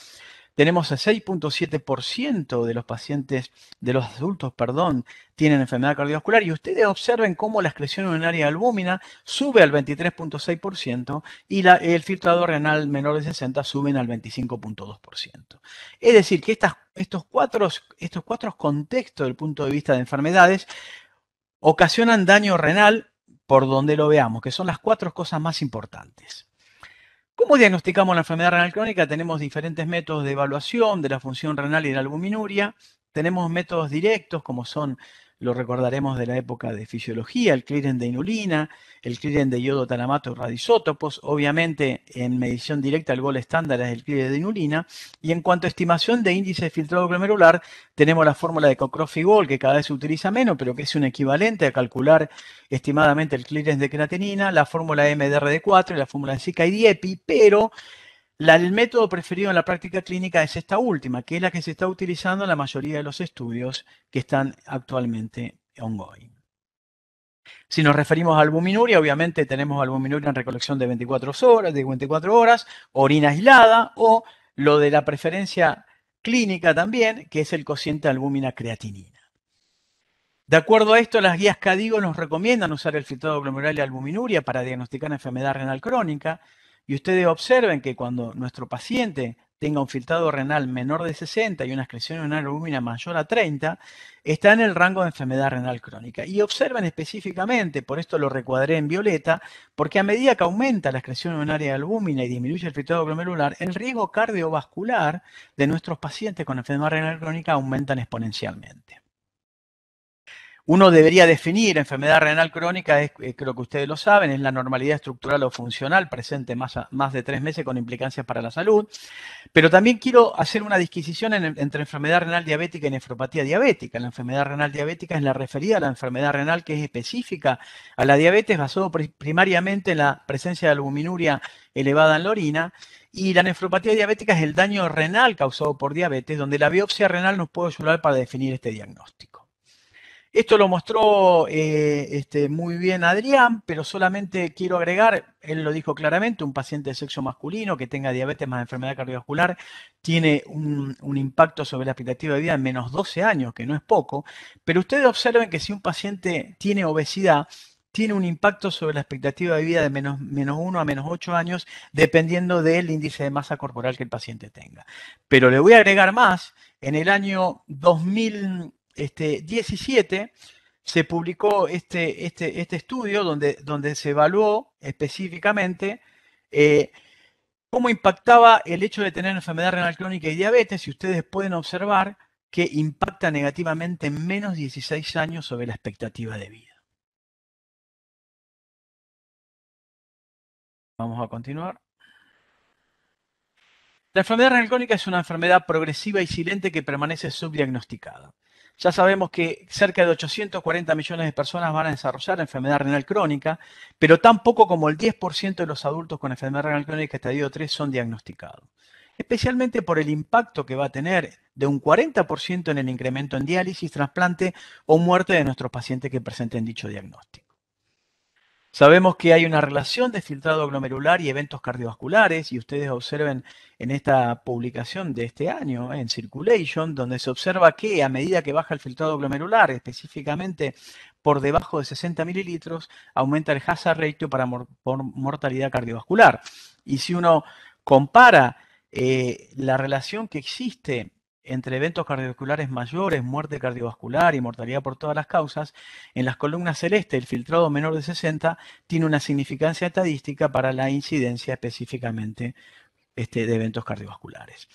tenemos el 6.7% de los pacientes, de los adultos, perdón, tienen enfermedad cardiovascular y ustedes observen cómo la excreción urinaria de albúmina sube al 23.6% y el filtrado renal menor de 60 suben al 25.2%. Es decir, que estos, cuatro, estos cuatro contextos del punto de vista de enfermedades ocasionan daño renal por donde lo veamos, que son las cuatro cosas más importantes. ¿Cómo diagnosticamos la enfermedad renal crónica? Tenemos diferentes métodos de evaluación de la función renal y de la albuminuria. Tenemos métodos directos como son lo recordaremos de la época de fisiología, el clearing de inulina, el clearing de yodo tanamato y radisótopos. Obviamente, en medición directa, el gol estándar es el clearing de inulina. Y en cuanto a estimación de índice de filtrado glomerular, tenemos la fórmula de Cockcroft y Gol, que cada vez se utiliza menos, pero que es un equivalente a calcular estimadamente el clearance de creatinina, la fórmula MDRD4 y la fórmula de Zika y DIEPI, pero el método preferido en la práctica clínica es esta última, que es la que se está utilizando en la mayoría de los estudios que están actualmente ongoing. Si nos referimos a albuminuria, obviamente tenemos albuminuria en recolección de 24 horas, de 24 horas, orina aislada o lo de la preferencia clínica también, que es el cociente albúmina creatinina. De acuerdo a esto, las guías CADIGO nos recomiendan usar el filtrado glomerular y albuminuria para diagnosticar enfermedad renal crónica. Y ustedes observen que cuando nuestro paciente tenga un filtrado renal menor de 60 y una excreción de albúmina mayor a 30, está en el rango de enfermedad renal crónica. Y observen específicamente, por esto lo recuadré en violeta, porque a medida que aumenta la excreción urinaria de albúmina y disminuye el filtrado glomerular, el riesgo cardiovascular de nuestros pacientes con enfermedad renal crónica aumentan exponencialmente. Uno debería definir enfermedad renal crónica, eh, creo que ustedes lo saben, es la normalidad estructural o funcional presente más, de tres meses con implicancias para la salud. Pero también quiero hacer una disquisición entre enfermedad renal diabética y nefropatía diabética. La enfermedad renal diabética es la referida a la enfermedad renal que es específica a la diabetes, basado primariamente en la presencia de albuminuria elevada en la orina. Y la nefropatía diabética es el daño renal causado por diabetes, donde la biopsia renal nos puede ayudar para definir este diagnóstico. Esto lo mostró eh, este, muy bien Adrián, pero solamente quiero agregar, él lo dijo claramente, un paciente de sexo masculino que tenga diabetes más enfermedad cardiovascular tiene un, impacto sobre la expectativa de vida de menos 12 años, que no es poco, pero ustedes observen que si un paciente tiene obesidad, tiene un impacto sobre la expectativa de vida de menos, menos 1 a menos 8 años, dependiendo del índice de masa corporal que el paciente tenga. Pero le voy a agregar más, en el año 2000 este, 17 se publicó este, este, este estudio donde, se evaluó específicamente eh, cómo impactaba el hecho de tener enfermedad renal crónica y diabetes, y ustedes pueden observar que impacta negativamente en menos 16 años sobre la expectativa de vida. Vamos a continuar. La enfermedad renal crónica es una enfermedad progresiva y silente que permanece subdiagnosticada. Ya sabemos que cerca de 840 millones de personas van a desarrollar enfermedad renal crónica, pero tan poco como el 10% de los adultos con enfermedad renal crónica estadio 3 son diagnosticados. Especialmente por el impacto que va a tener de un 40% en el incremento en diálisis, trasplante o muerte de nuestros pacientes que presenten dicho diagnóstico. Sabemos que hay una relación de filtrado glomerular y eventos cardiovasculares, y ustedes observen en esta publicación de este año, en Circulation, donde se observa que a medida que baja el filtrado glomerular, específicamente por debajo de 60 mililitros, aumenta el hazard ratio para mortalidad cardiovascular. Y si uno compara eh, la relación que existe entre eventos cardiovasculares mayores, muerte cardiovascular y mortalidad por todas las causas, en las columnas celeste el filtrado menor de 60 tiene una significancia estadística para la incidencia específicamente este, de eventos cardiovasculares.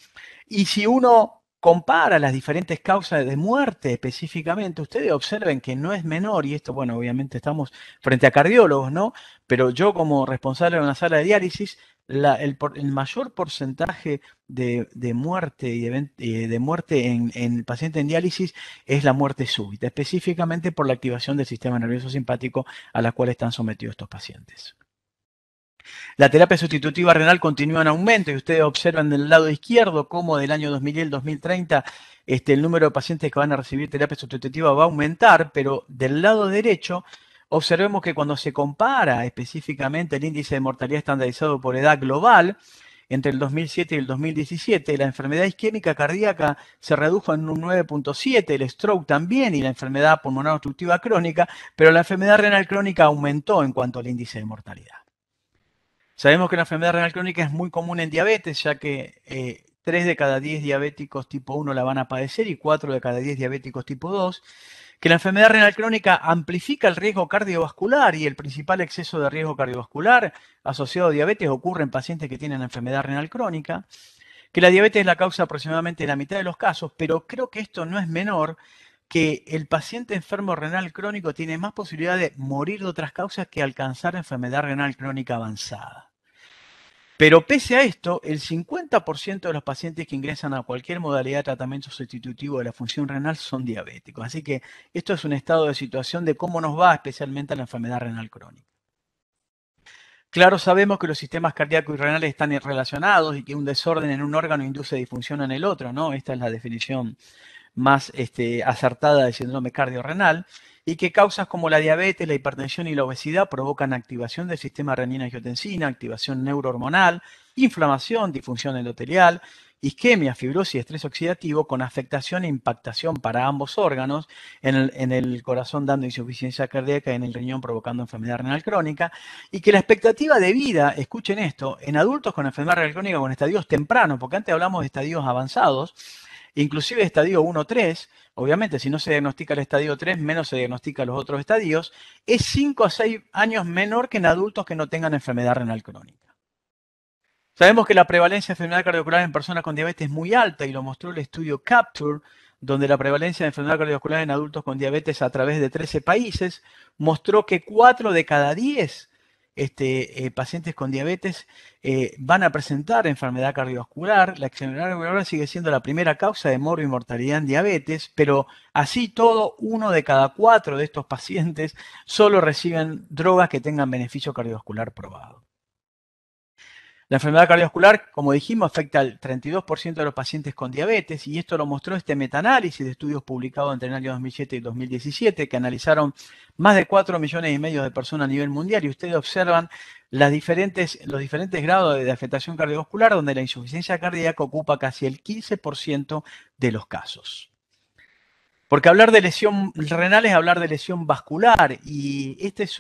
Y si uno compara las diferentes causas de muerte específicamente, ustedes observen que no es menor, y esto, bueno, obviamente estamos frente a cardiólogos, ¿no? Pero yo como responsable de una sala de diálisis el, mayor porcentaje de, muerte, y eh, de muerte en, en, paciente en diálisis es la muerte súbita, específicamente por la activación del sistema nervioso simpático a la cual están sometidos estos pacientes. La terapia sustitutiva renal continúa en aumento y ustedes observan del lado izquierdo cómo del año 2000 el 2030 este, el número de pacientes que van a recibir terapia sustitutiva va a aumentar, pero del lado derecho observemos que cuando se compara específicamente el índice de mortalidad estandarizado por edad global, entre el 2007 y el 2017, la enfermedad isquémica cardíaca se redujo en un 9.7, el stroke también y la enfermedad pulmonar obstructiva crónica, pero la enfermedad renal crónica aumentó en cuanto al índice de mortalidad. Sabemos que la enfermedad renal crónica es muy común en diabetes, ya que 3 eh, de cada 10 diabéticos tipo 1 la van a padecer y 4 de cada 10 diabéticos tipo 2 que la enfermedad renal crónica amplifica el riesgo cardiovascular y el principal exceso de riesgo cardiovascular asociado a diabetes ocurre en pacientes que tienen enfermedad renal crónica, que la diabetes es la causa aproximadamente de la mitad de los casos, pero creo que esto no es menor que el paciente enfermo renal crónico tiene más posibilidad de morir de otras causas que alcanzar enfermedad renal crónica avanzada. Pero pese a esto, el 50% de los pacientes que ingresan a cualquier modalidad de tratamiento sustitutivo de la función renal son diabéticos. Así que esto es un estado de situación de cómo nos va especialmente a la enfermedad renal crónica. Claro, sabemos que los sistemas cardíaco y renales están relacionados y que un desorden en un órgano induce disfunción en el otro, ¿no? Esta es la definición más este, acertada del síndrome cardiorrenal y que causas como la diabetes, la hipertensión y la obesidad provocan activación del sistema renina-angiotensina, activación neurohormonal, inflamación, disfunción endotelial, isquemia, fibrosis, y estrés oxidativo con afectación e impactación para ambos órganos, en el, corazón dando insuficiencia cardíaca, y en el riñón provocando enfermedad renal crónica, y que la expectativa de vida, escuchen esto, en adultos con enfermedad renal crónica con estadios tempranos, porque antes hablamos de estadios avanzados, inclusive estadio 1-3, obviamente si no se diagnostica el estadio 3, menos se diagnostica los otros estadios, es 5 a 6 años menor que en adultos que no tengan enfermedad renal crónica. Sabemos que la prevalencia de enfermedad cardiovascular en personas con diabetes es muy alta y lo mostró el estudio CAPTURE, donde la prevalencia de enfermedad cardiovascular en adultos con diabetes a través de 13 países mostró que 4 de cada 10 este, eh, pacientes con diabetes eh, van a presentar enfermedad cardiovascular. La la sigue siendo la primera causa de morbo y mortalidad en diabetes, pero así todo, uno de cada cuatro de estos pacientes solo reciben drogas que tengan beneficio cardiovascular probado. La enfermedad cardiovascular, como dijimos, afecta al 32% de los pacientes con diabetes y esto lo mostró este metaanálisis de estudios publicados entre el año 2007 y 2017 que analizaron más de 4 millones y medio de personas a nivel mundial y ustedes observan los diferentes grados de afectación cardiovascular donde la insuficiencia cardíaca ocupa casi el 15% de los casos. Porque hablar de lesión renal es hablar de lesión vascular y esta es,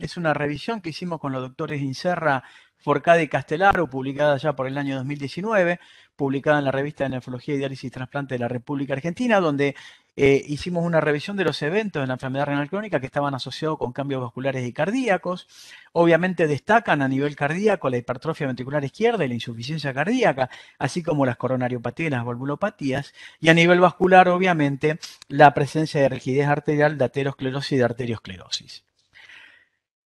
es, una revisión que hicimos con los doctores Inserra Forcade y Castelaro, publicada ya por el año 2019, publicada en la revista de Nefrología y Diálisis y Trasplante de la República Argentina, donde eh, hicimos una revisión de los eventos en la enfermedad renal crónica que estaban asociados con cambios vasculares y cardíacos. Obviamente destacan a nivel cardíaco la hipertrofia ventricular izquierda y la insuficiencia cardíaca, así como las coronariopatías y las valvulopatías. Y a nivel vascular, obviamente, la presencia de rigidez arterial, de aterosclerosis y de arteriosclerosis.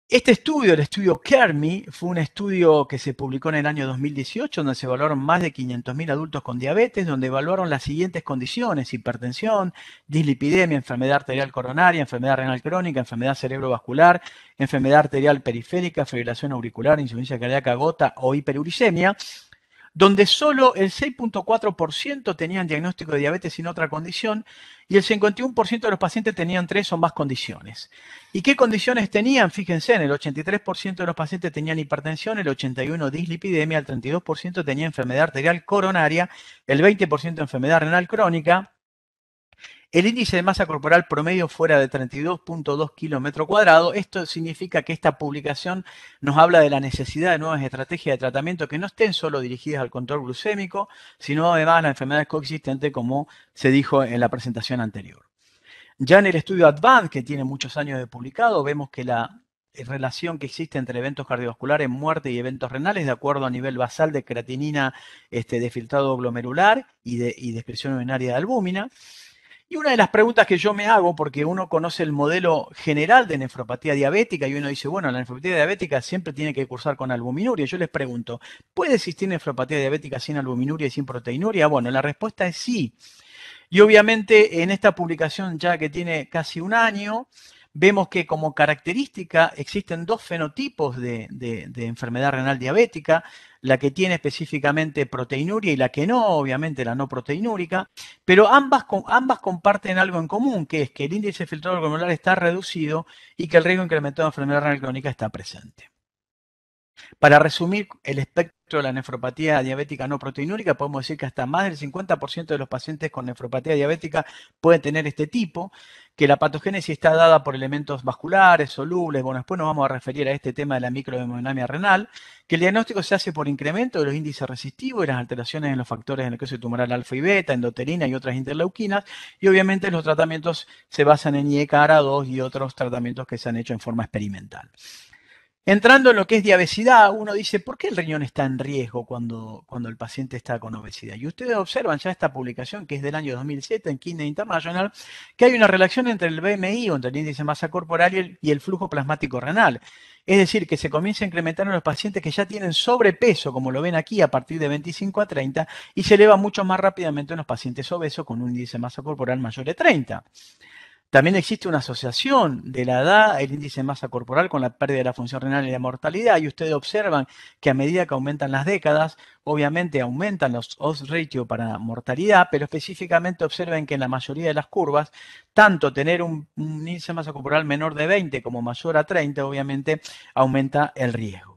Este estudio, el estudio Kermi, fue un estudio que se publicó en el año 2018, donde se evaluaron más de 500.000 adultos con diabetes, donde evaluaron las siguientes condiciones, hipertensión, dislipidemia, enfermedad arterial coronaria, enfermedad renal crónica, enfermedad cerebrovascular, enfermedad arterial periférica, fibrilación auricular, insuficiencia cardíaca gota o hiperuricemia, donde solo el 6.4% tenían diagnóstico de diabetes sin otra condición y el 51% de los pacientes tenían tres o más condiciones. ¿Y qué condiciones tenían? Fíjense, en el 83% de los pacientes tenían hipertensión, el 81% dislipidemia, el 32% tenía enfermedad arterial coronaria, el 20% enfermedad renal crónica, el índice de masa corporal promedio fuera de 32.2 kilómetros cuadrados. Esto significa que esta publicación nos habla de la necesidad de nuevas estrategias de tratamiento que no estén solo dirigidas al control glucémico, sino además a la enfermedades coexistente, como se dijo en la presentación anterior. Ya en el estudio ADVANCE que tiene muchos años de publicado, vemos que la relación que existe entre eventos cardiovasculares, muerte y eventos renales, de acuerdo a nivel basal de creatinina este, de filtrado glomerular y de, y urinaria de albúmina. Y una de las preguntas que yo me hago, porque uno conoce el modelo general de nefropatía diabética y uno dice, bueno, la nefropatía diabética siempre tiene que cursar con albuminuria. Yo les pregunto, ¿puede existir nefropatía diabética sin albuminuria y sin proteinuria? Bueno, la respuesta es sí. Y obviamente en esta publicación ya que tiene casi un año, vemos que como característica existen dos fenotipos de, de enfermedad renal diabética la que tiene específicamente proteinuria y la que no, obviamente la no proteinúrica, pero ambas, ambas comparten algo en común, que es que el índice filtrado glomerular está reducido y que el riesgo incrementado de enfermedad renal crónica está presente. Para resumir el espectro de la nefropatía diabética no proteinúrica, podemos decir que hasta más del 50% de los pacientes con nefropatía diabética pueden tener este tipo, que la patogénesis está dada por elementos vasculares, solubles, bueno, después nos vamos a referir a este tema de la microhemodinamia renal, que el diagnóstico se hace por incremento de los índices resistivos y las alteraciones en los factores en se necrosis tumoral alfa y beta, endotelina y otras interleuquinas, y obviamente los tratamientos se basan en IECARA2 y otros tratamientos que se han hecho en forma experimental. Entrando en lo que es diabesidad, uno dice, ¿por qué el riñón está en riesgo cuando, cuando el paciente está con obesidad? Y ustedes observan ya esta publicación, que es del año 2007 en Kidney International, que hay una relación entre el BMI, o entre el índice de masa corporal, y el, y el flujo plasmático renal. Es decir, que se comienza a incrementar en los pacientes que ya tienen sobrepeso, como lo ven aquí, a partir de 25 a 30, y se eleva mucho más rápidamente en los pacientes obesos con un índice de masa corporal mayor de 30. También existe una asociación de la edad, el índice de masa corporal con la pérdida de la función renal y la mortalidad. Y ustedes observan que a medida que aumentan las décadas, obviamente aumentan los odds ratio para mortalidad, pero específicamente observen que en la mayoría de las curvas, tanto tener un, índice de masa corporal menor de 20 como mayor a 30, obviamente aumenta el riesgo.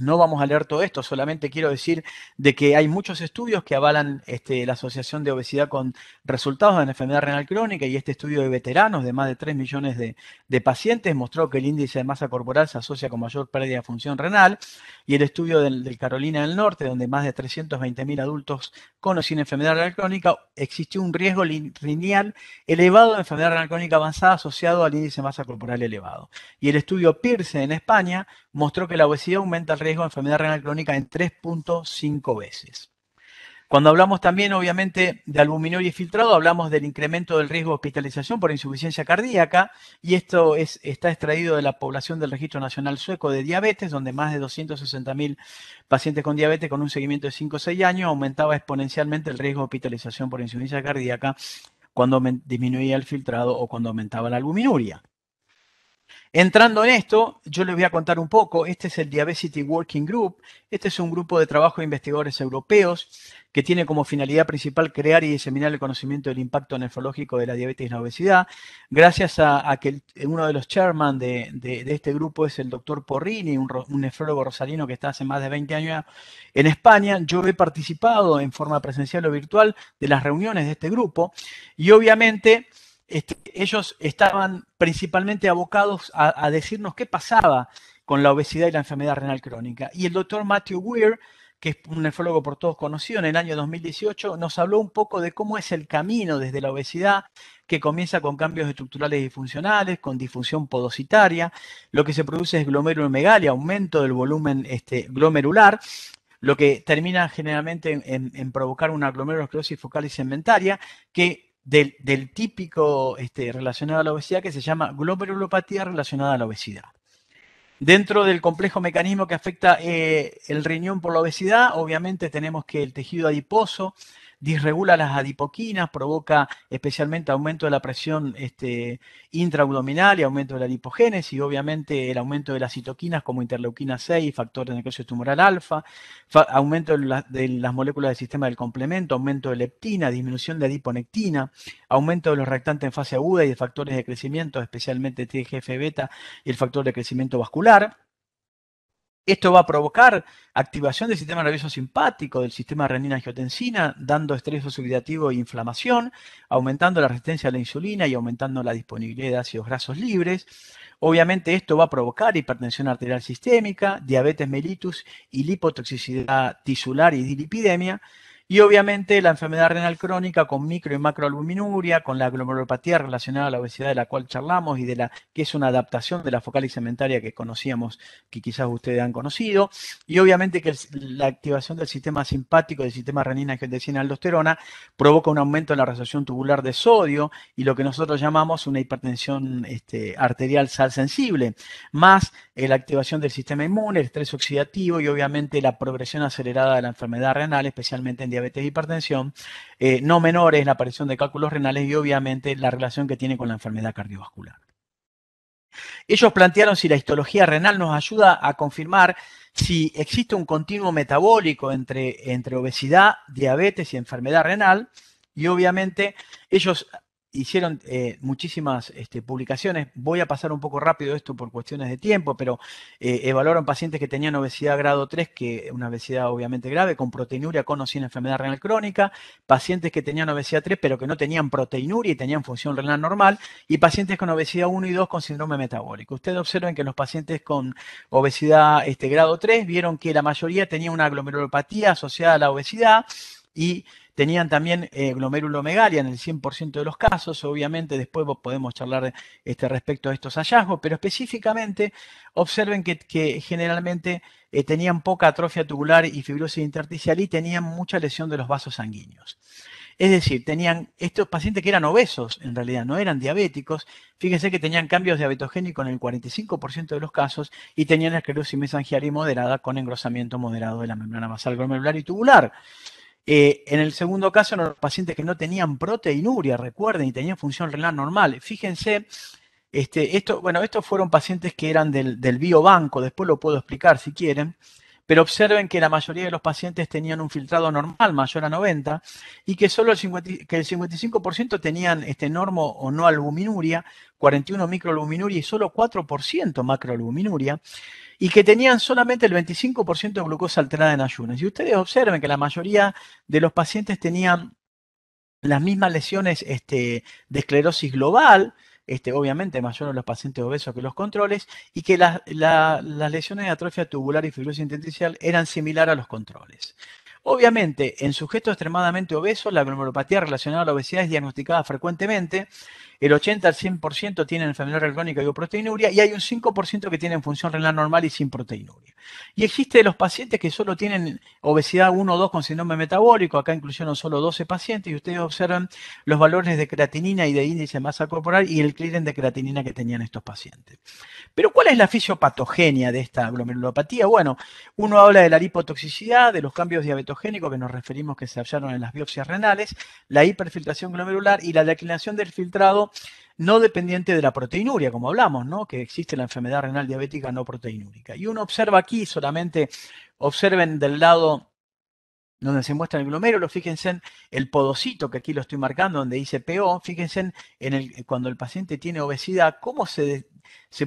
No vamos a leer todo esto, solamente quiero decir de que hay muchos estudios que avalan este, la asociación de obesidad con resultados de enfermedad renal crónica y este estudio de veteranos de más de 3 millones de, pacientes mostró que el índice de masa corporal se asocia con mayor pérdida de función renal y el estudio del, Carolina del Norte, donde más de 320.000 adultos con o sin enfermedad renal crónica, existió un riesgo lineal elevado de enfermedad renal crónica avanzada asociado al índice de masa corporal elevado. Y el estudio Pierce en España mostró que la obesidad aumenta el riesgo de enfermedad renal crónica en 3.5 veces. Cuando hablamos también, obviamente, de albuminuria y filtrado, hablamos del incremento del riesgo de hospitalización por insuficiencia cardíaca, y esto está extraído de la población del Registro Nacional Sueco de Diabetes, donde más de 260.000 pacientes con diabetes con un seguimiento de 5 o 6 años aumentaba exponencialmente el riesgo de hospitalización por insuficiencia cardíaca cuando disminuía el filtrado o cuando aumentaba la albuminuria. Entrando en esto, yo les voy a contar un poco. Este es el Diabetes Working Group. Este es un grupo de trabajo de investigadores europeos que tiene como finalidad principal crear y diseminar el conocimiento del impacto nefrológico de la diabetes y la obesidad. Gracias a, que uno de los chairman de, este grupo es el doctor Porrini, un, un, nefrólogo rosalino que está hace más de 20 años en España, yo he participado en forma presencial o virtual de las reuniones de este grupo y obviamente ellos estaban principalmente abocados a, decirnos qué pasaba con la obesidad y la enfermedad renal crónica. Y el doctor Matthew Weir, que es un nefrólogo por todos conocido, en el año 2018 nos habló un poco de cómo es el camino desde la obesidad, que comienza con cambios estructurales y funcionales, con disfunción podocitaria, lo que se produce es glomerulomegalia, aumento del volumen este, glomerular, lo que termina generalmente en, provocar una glomerulosclerosis focal y segmentaria, que del, típico este, relacionado a la obesidad que se llama glomerulopatía relacionada a la obesidad. Dentro del complejo mecanismo que afecta eh, el riñón por la obesidad, obviamente tenemos que el tejido adiposo disregula las adipoquinas, provoca especialmente aumento de la presión este, intraabdominal y aumento de la lipogénesis, y obviamente el aumento de las citoquinas como interleuquina 6, factor de necrosis tumoral alfa, aumento de, de, las moléculas del sistema del complemento, aumento de leptina, disminución de adiponectina, aumento de los reactantes en fase aguda y de factores de crecimiento, especialmente TGF-beta y el factor de crecimiento vascular esto va a provocar activación del sistema nervioso simpático, del sistema renina-angiotensina, dando estrés oxidativo e inflamación, aumentando la resistencia a la insulina y aumentando la disponibilidad de ácidos grasos libres. Obviamente esto va a provocar hipertensión arterial sistémica, diabetes mellitus y lipotoxicidad tisular y dilipidemia. Y obviamente la enfermedad renal crónica con micro y macroalbuminuria, con la glomerulopatía relacionada a la obesidad de la cual charlamos y de la que es una adaptación de la focal cementaria que conocíamos, que quizás ustedes han conocido, y obviamente que la activación del sistema simpático del sistema renina angiotensina aldosterona provoca un aumento en la resolución tubular de sodio y lo que nosotros llamamos una hipertensión este, arterial sal sensible, más eh, la activación del sistema inmune, el estrés oxidativo y obviamente la progresión acelerada de la enfermedad renal, especialmente en diabetes diabetes y hipertensión, eh, no menores la aparición de cálculos renales y obviamente la relación que tiene con la enfermedad cardiovascular. Ellos plantearon si la histología renal nos ayuda a confirmar si existe un continuo metabólico entre, entre obesidad, diabetes y enfermedad renal, y obviamente ellos hicieron eh, muchísimas este, publicaciones. Voy a pasar un poco rápido esto por cuestiones de tiempo, pero eh, evaluaron pacientes que tenían obesidad grado 3, que es una obesidad obviamente grave, con proteinuria con o sin enfermedad renal crónica, pacientes que tenían obesidad 3 pero que no tenían proteinuria y tenían función renal normal, y pacientes con obesidad 1 y 2 con síndrome metabólico. Ustedes observen que los pacientes con obesidad este, grado 3 vieron que la mayoría tenía una glomerulopatía asociada a la obesidad y Tenían también eh, glomerulo glomerulomegalia en el 100% de los casos, obviamente después podemos charlar este, respecto a estos hallazgos, pero específicamente observen que, generalmente eh, tenían poca atrofia tubular y fibrosis intersticial y tenían mucha lesión de los vasos sanguíneos. Es decir, tenían estos pacientes que eran obesos, en realidad no eran diabéticos. Fíjense que tenían cambios diabetogénicos en el 45% de los casos y tenían esclerosis mesangial moderada con engrosamiento moderado de la membrana basal glomerular y tubular. Eh, en el segundo caso eran los pacientes que no tenían proteinuria, recuerden, y tenían función renal normal. Fíjense, este, bueno, estos fueron pacientes que eran del biobanco, después lo puedo explicar si quieren pero observen que la mayoría de los pacientes tenían un filtrado normal mayor a 90 y que solo el, 55% tenían este normo o no albuminuria, 41 microalbuminuria y solo 4% macroalbuminuria y que tenían solamente el 25% de glucosa alterada en ayunas. Y ustedes observen que la mayoría de los pacientes tenían las mismas lesiones este, de esclerosis global, este, obviamente, obviamente en los pacientes obesos que los controles, y que las lesiones de atrofia tubular y fibrosis intersticial eran similares a los controles. Obviamente, en sujetos extremadamente obesos, la glomerulopatía relacionada a la obesidad es diagnosticada frecuentemente el 80 al 100% tienen enfermedad renal crónica y proteinuria y hay un 5% que tienen función renal normal y sin proteinuria. Y existe los pacientes que solo tienen obesidad 1 o 2 con síndrome metabólico, acá incluyeron solo 12 pacientes y ustedes observan los valores de creatinina y de índice de masa corporal y el clearing de creatinina que tenían estos pacientes. Pero ¿cuál es la fisiopatogenia de esta glomerulopatía? Bueno, uno habla de la lipotoxicidad, de los cambios diabetogénicos que nos referimos que se hallaron en las biopsias renales, la hiperfiltración glomerular y la declinación del filtrado no dependiente de la proteinuria, como hablamos, ¿no? Que existe la enfermedad renal diabética no proteinúrica. Y uno observa aquí solamente, observen del lado donde se muestra el glomérulo, fíjense en el podocito, que aquí lo estoy marcando, donde dice PO, fíjense en, cuando el paciente tiene obesidad, cómo se,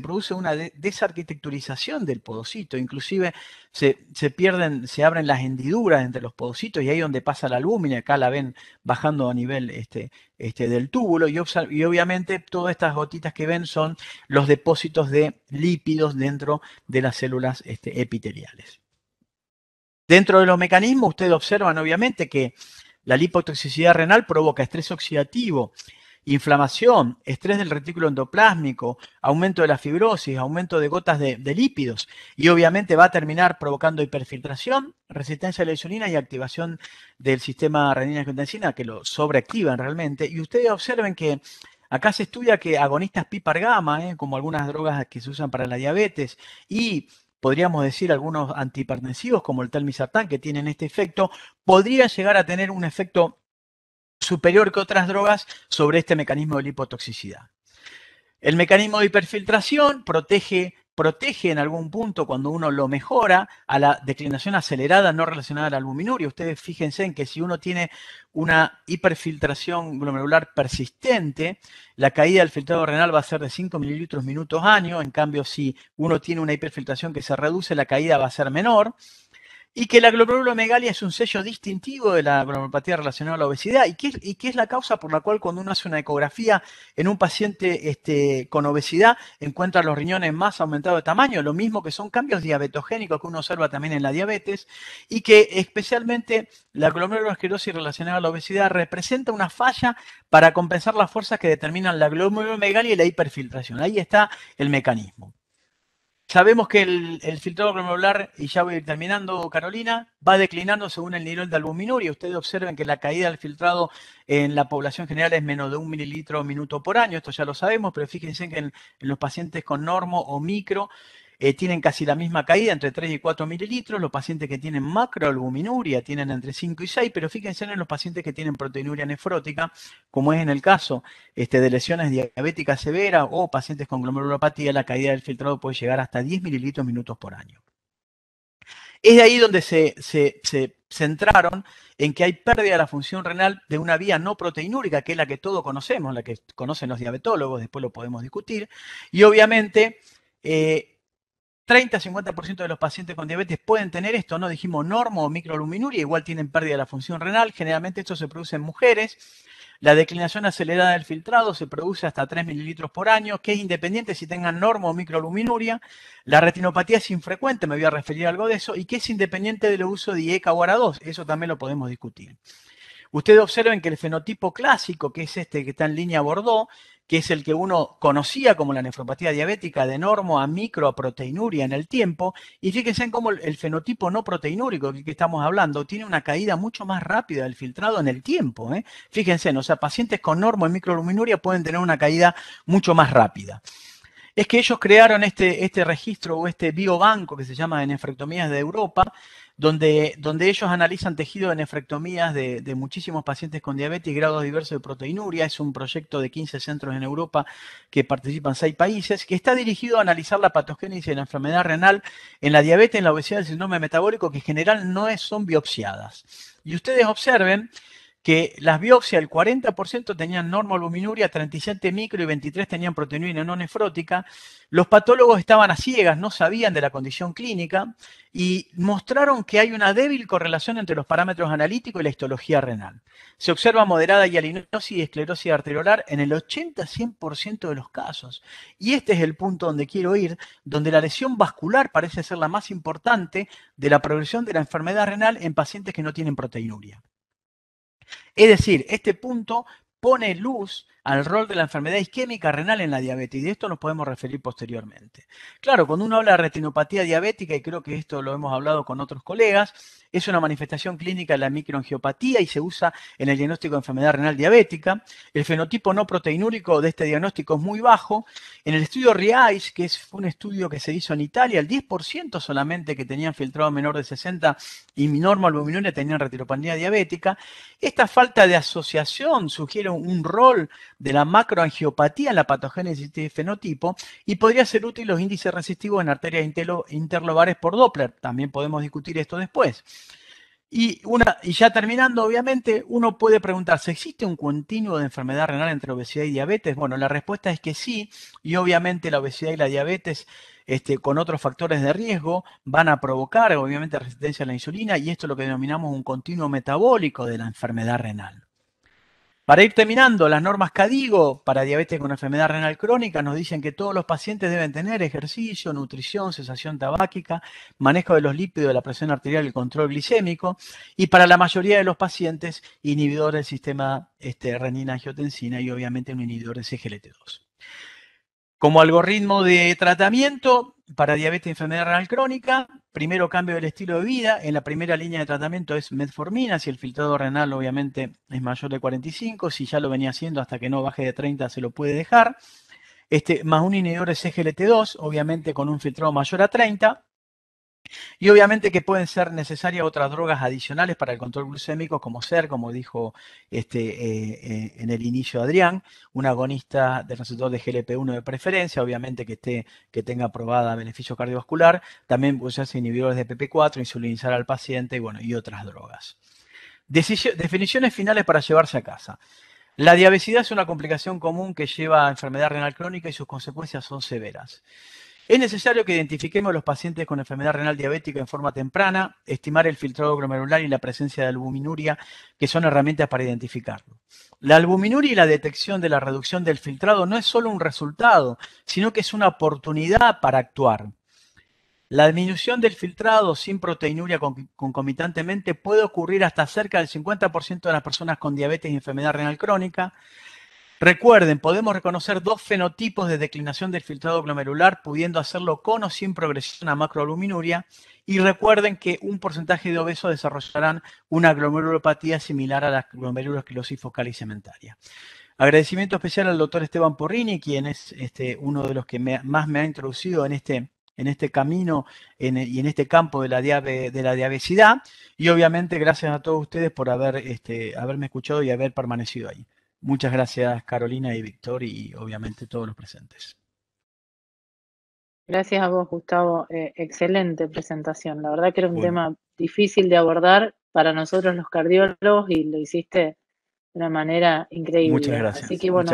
produce una desarquitecturización del podocito, inclusive se, pierden, se abren las hendiduras entre los podocitos y ahí donde pasa la albúmina, acá la ven bajando a nivel este, este del túbulo y, obviamente todas estas gotitas que ven son los depósitos de lípidos dentro de las células este, epiteliales. Dentro de los mecanismos, ustedes observan obviamente que la lipotoxicidad renal provoca estrés oxidativo, inflamación, estrés del retículo endoplásmico, aumento de la fibrosis, aumento de gotas de, lípidos y obviamente va a terminar provocando hiperfiltración, resistencia a la insulina y activación del sistema renina-angiotensina que lo sobreactivan realmente. Y ustedes observen que Acá se estudia que agonistas PIPAR gamma, eh, como algunas drogas que se usan para la diabetes, y podríamos decir, algunos antihipertensivos como el telmisartán que tienen este efecto, podría llegar a tener un efecto superior que otras drogas sobre este mecanismo de lipotoxicidad. El mecanismo de hiperfiltración protege protege en algún punto cuando uno lo mejora a la declinación acelerada no relacionada al la Ustedes fíjense en que si uno tiene una hiperfiltración glomerular persistente, la caída del filtrado renal va a ser de 5 mililitros minutos año, en cambio si uno tiene una hiperfiltración que se reduce, la caída va a ser menor y que la glomerulomegalia es un sello distintivo de la glomeropatía relacionada a la obesidad y que, es, la causa por la cual cuando uno hace una ecografía en un paciente este, con obesidad encuentra los riñones más aumentados de tamaño, lo mismo que son cambios diabetogénicos que uno observa también en la diabetes y que especialmente la glomerulosclerosis relacionada a la obesidad representa una falla para compensar las fuerzas que determinan la glomerulomegalia y la hiperfiltración. Ahí está el mecanismo. Sabemos que el, filtrado glomerular, y ya voy terminando, Carolina, va declinando según el nivel de albuminuria. Ustedes observen que la caída del filtrado en la población general es menos de un mililitro minuto por año. Esto ya lo sabemos, pero fíjense que en los pacientes con normo o micro eh, tienen casi la misma caída, entre 3 y 4 mililitros. Los pacientes que tienen macroalbuminuria tienen entre 5 y 6, pero fíjense en los pacientes que tienen proteinuria nefrótica, como es en el caso este, de lesiones diabéticas severas o pacientes con glomerulopatía, la caída del filtrado puede llegar hasta 10 mililitros minutos por año. Es de ahí donde se, centraron en que hay pérdida de la función renal de una vía no proteinúrica, que es la que todos conocemos, la que conocen los diabetólogos, después lo podemos discutir, y obviamente eh, 30-50% de los pacientes con diabetes pueden tener esto, no dijimos normo o microluminuria, igual tienen pérdida de la función renal, generalmente esto se produce en mujeres. La declinación acelerada del filtrado se produce hasta 3 mililitros por año, que es independiente si tengan normo o microluminuria. La retinopatía es infrecuente, me voy a referir a algo de eso, y que es independiente del uso de IECA o ARA2, eso también lo podemos discutir. Ustedes observen que el fenotipo clásico, que es este que está en línea Bordeaux, que es el que uno conocía como la nefropatía diabética de normo a micro a proteinuria en el tiempo, y fíjense en cómo el fenotipo no proteinúrico que estamos hablando tiene una caída mucho más rápida del filtrado en el tiempo. ¿eh? Fíjense, o sea, pacientes con normo en microluminuria pueden tener una caída mucho más rápida es que ellos crearon este, este registro o este biobanco que se llama de nefrectomías de Europa, donde, ellos analizan tejido de nefrectomías de, muchísimos pacientes con diabetes y grados diversos de proteinuria. Es un proyecto de 15 centros en Europa que participan seis países, que está dirigido a analizar la patogénesis de la enfermedad renal en la diabetes, en la obesidad, el síndrome metabólico, que en general no es, son biopsiadas. Y ustedes observen que las biopsias, el 40% tenían normoalbuminuria 37 micro y 23 tenían proteinuria no nefrótica. Los patólogos estaban a ciegas, no sabían de la condición clínica y mostraron que hay una débil correlación entre los parámetros analíticos y la histología renal. Se observa moderada hialinosis y esclerosis arteriolar en el 80-100% de los casos. Y este es el punto donde quiero ir, donde la lesión vascular parece ser la más importante de la progresión de la enfermedad renal en pacientes que no tienen proteinuria. Es decir, este punto pone luz al rol de la enfermedad isquémica renal en la diabetes, y de esto nos podemos referir posteriormente. Claro, cuando uno habla de retinopatía diabética, y creo que esto lo hemos hablado con otros colegas, es una manifestación clínica de la microangiopatía y se usa en el diagnóstico de enfermedad renal diabética. El fenotipo no proteinúrico de este diagnóstico es muy bajo. En el estudio RIAIS, que es un estudio que se hizo en Italia, el 10% solamente que tenían filtrado menor de 60 y normoalbuminuria tenían retinopatía diabética. Esta falta de asociación sugiere un rol de la macroangiopatía en la patogénesis de este fenotipo y podría ser útil los índices resistivos en arterias interlobares por Doppler. También podemos discutir esto después. Y, ya terminando, obviamente, uno puede preguntarse, ¿existe un continuo de enfermedad renal entre obesidad y diabetes? Bueno, la respuesta es que sí, y obviamente la obesidad y la diabetes este, con otros factores de riesgo van a provocar, obviamente, resistencia a la insulina, y esto es lo que denominamos un continuo metabólico de la enfermedad renal. Para ir terminando, las normas CADIGO para diabetes con enfermedad renal crónica nos dicen que todos los pacientes deben tener ejercicio, nutrición, cesación tabáquica, manejo de los lípidos, de la presión arterial y control glicémico. Y para la mayoría de los pacientes, inhibidor del sistema este, renina-angiotensina y obviamente un inhibidor de CGLT2. Como algoritmo de tratamiento, para diabetes y enfermedad renal crónica, primero cambio del estilo de vida, en la primera línea de tratamiento es metformina, si el filtrado renal obviamente es mayor de 45, si ya lo venía haciendo hasta que no baje de 30 se lo puede dejar, este, más un inhibidor es CGLT2, obviamente con un filtrado mayor a 30, y obviamente que pueden ser necesarias otras drogas adicionales para el control glucémico, como ser, como dijo este, eh, eh, en el inicio Adrián, un agonista del receptor de GLP-1 de preferencia, obviamente que, esté, que tenga aprobada beneficio cardiovascular, también usarse inhibidores de PP4, insulinizar al paciente y, bueno, y otras drogas. definiciones finales para llevarse a casa. La diabetes es una complicación común que lleva a enfermedad renal crónica y sus consecuencias son severas. Es necesario que identifiquemos los pacientes con enfermedad renal diabética en forma temprana, estimar el filtrado glomerular y la presencia de albuminuria, que son herramientas para identificarlo. La albuminuria y la detección de la reducción del filtrado no es solo un resultado, sino que es una oportunidad para actuar. La disminución del filtrado sin proteinuria concomitantemente puede ocurrir hasta cerca del 50% de las personas con diabetes y enfermedad renal crónica. Recuerden, podemos reconocer dos fenotipos de declinación del filtrado glomerular, pudiendo hacerlo con o sin progresión a macroaluminuria Y recuerden que un porcentaje de obesos desarrollarán una glomerulopatía similar a la glomerulosclerosis focal y cementaria. Agradecimiento especial al doctor Esteban Porrini, quien es este, uno de los que más me ha introducido en este, en este camino y en este campo de la, Y obviamente gracias a todos ustedes por este, haberme escuchado y haber permanecido ahí. Muchas gracias Carolina y Víctor y obviamente todos los presentes. Gracias a vos, Gustavo. Eh, excelente presentación. La verdad que era un tema difícil de abordar para nosotros los cardiólogos y lo hiciste de una manera increíble. Muchas gracias. Así que bueno,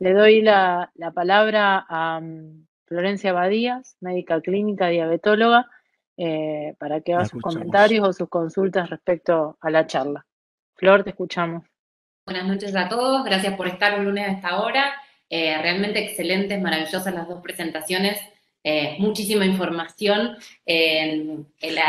le doy la, palabra a mm, Florencia Badías, médica clínica diabetóloga, eh, para que haga sus comentarios o sus consultas respecto a la charla. Flor, te escuchamos. Buenas noches a todos, gracias por estar un lunes a esta hora. Eh, realmente excelentes, maravillosas las dos presentaciones. Eh, muchísima información.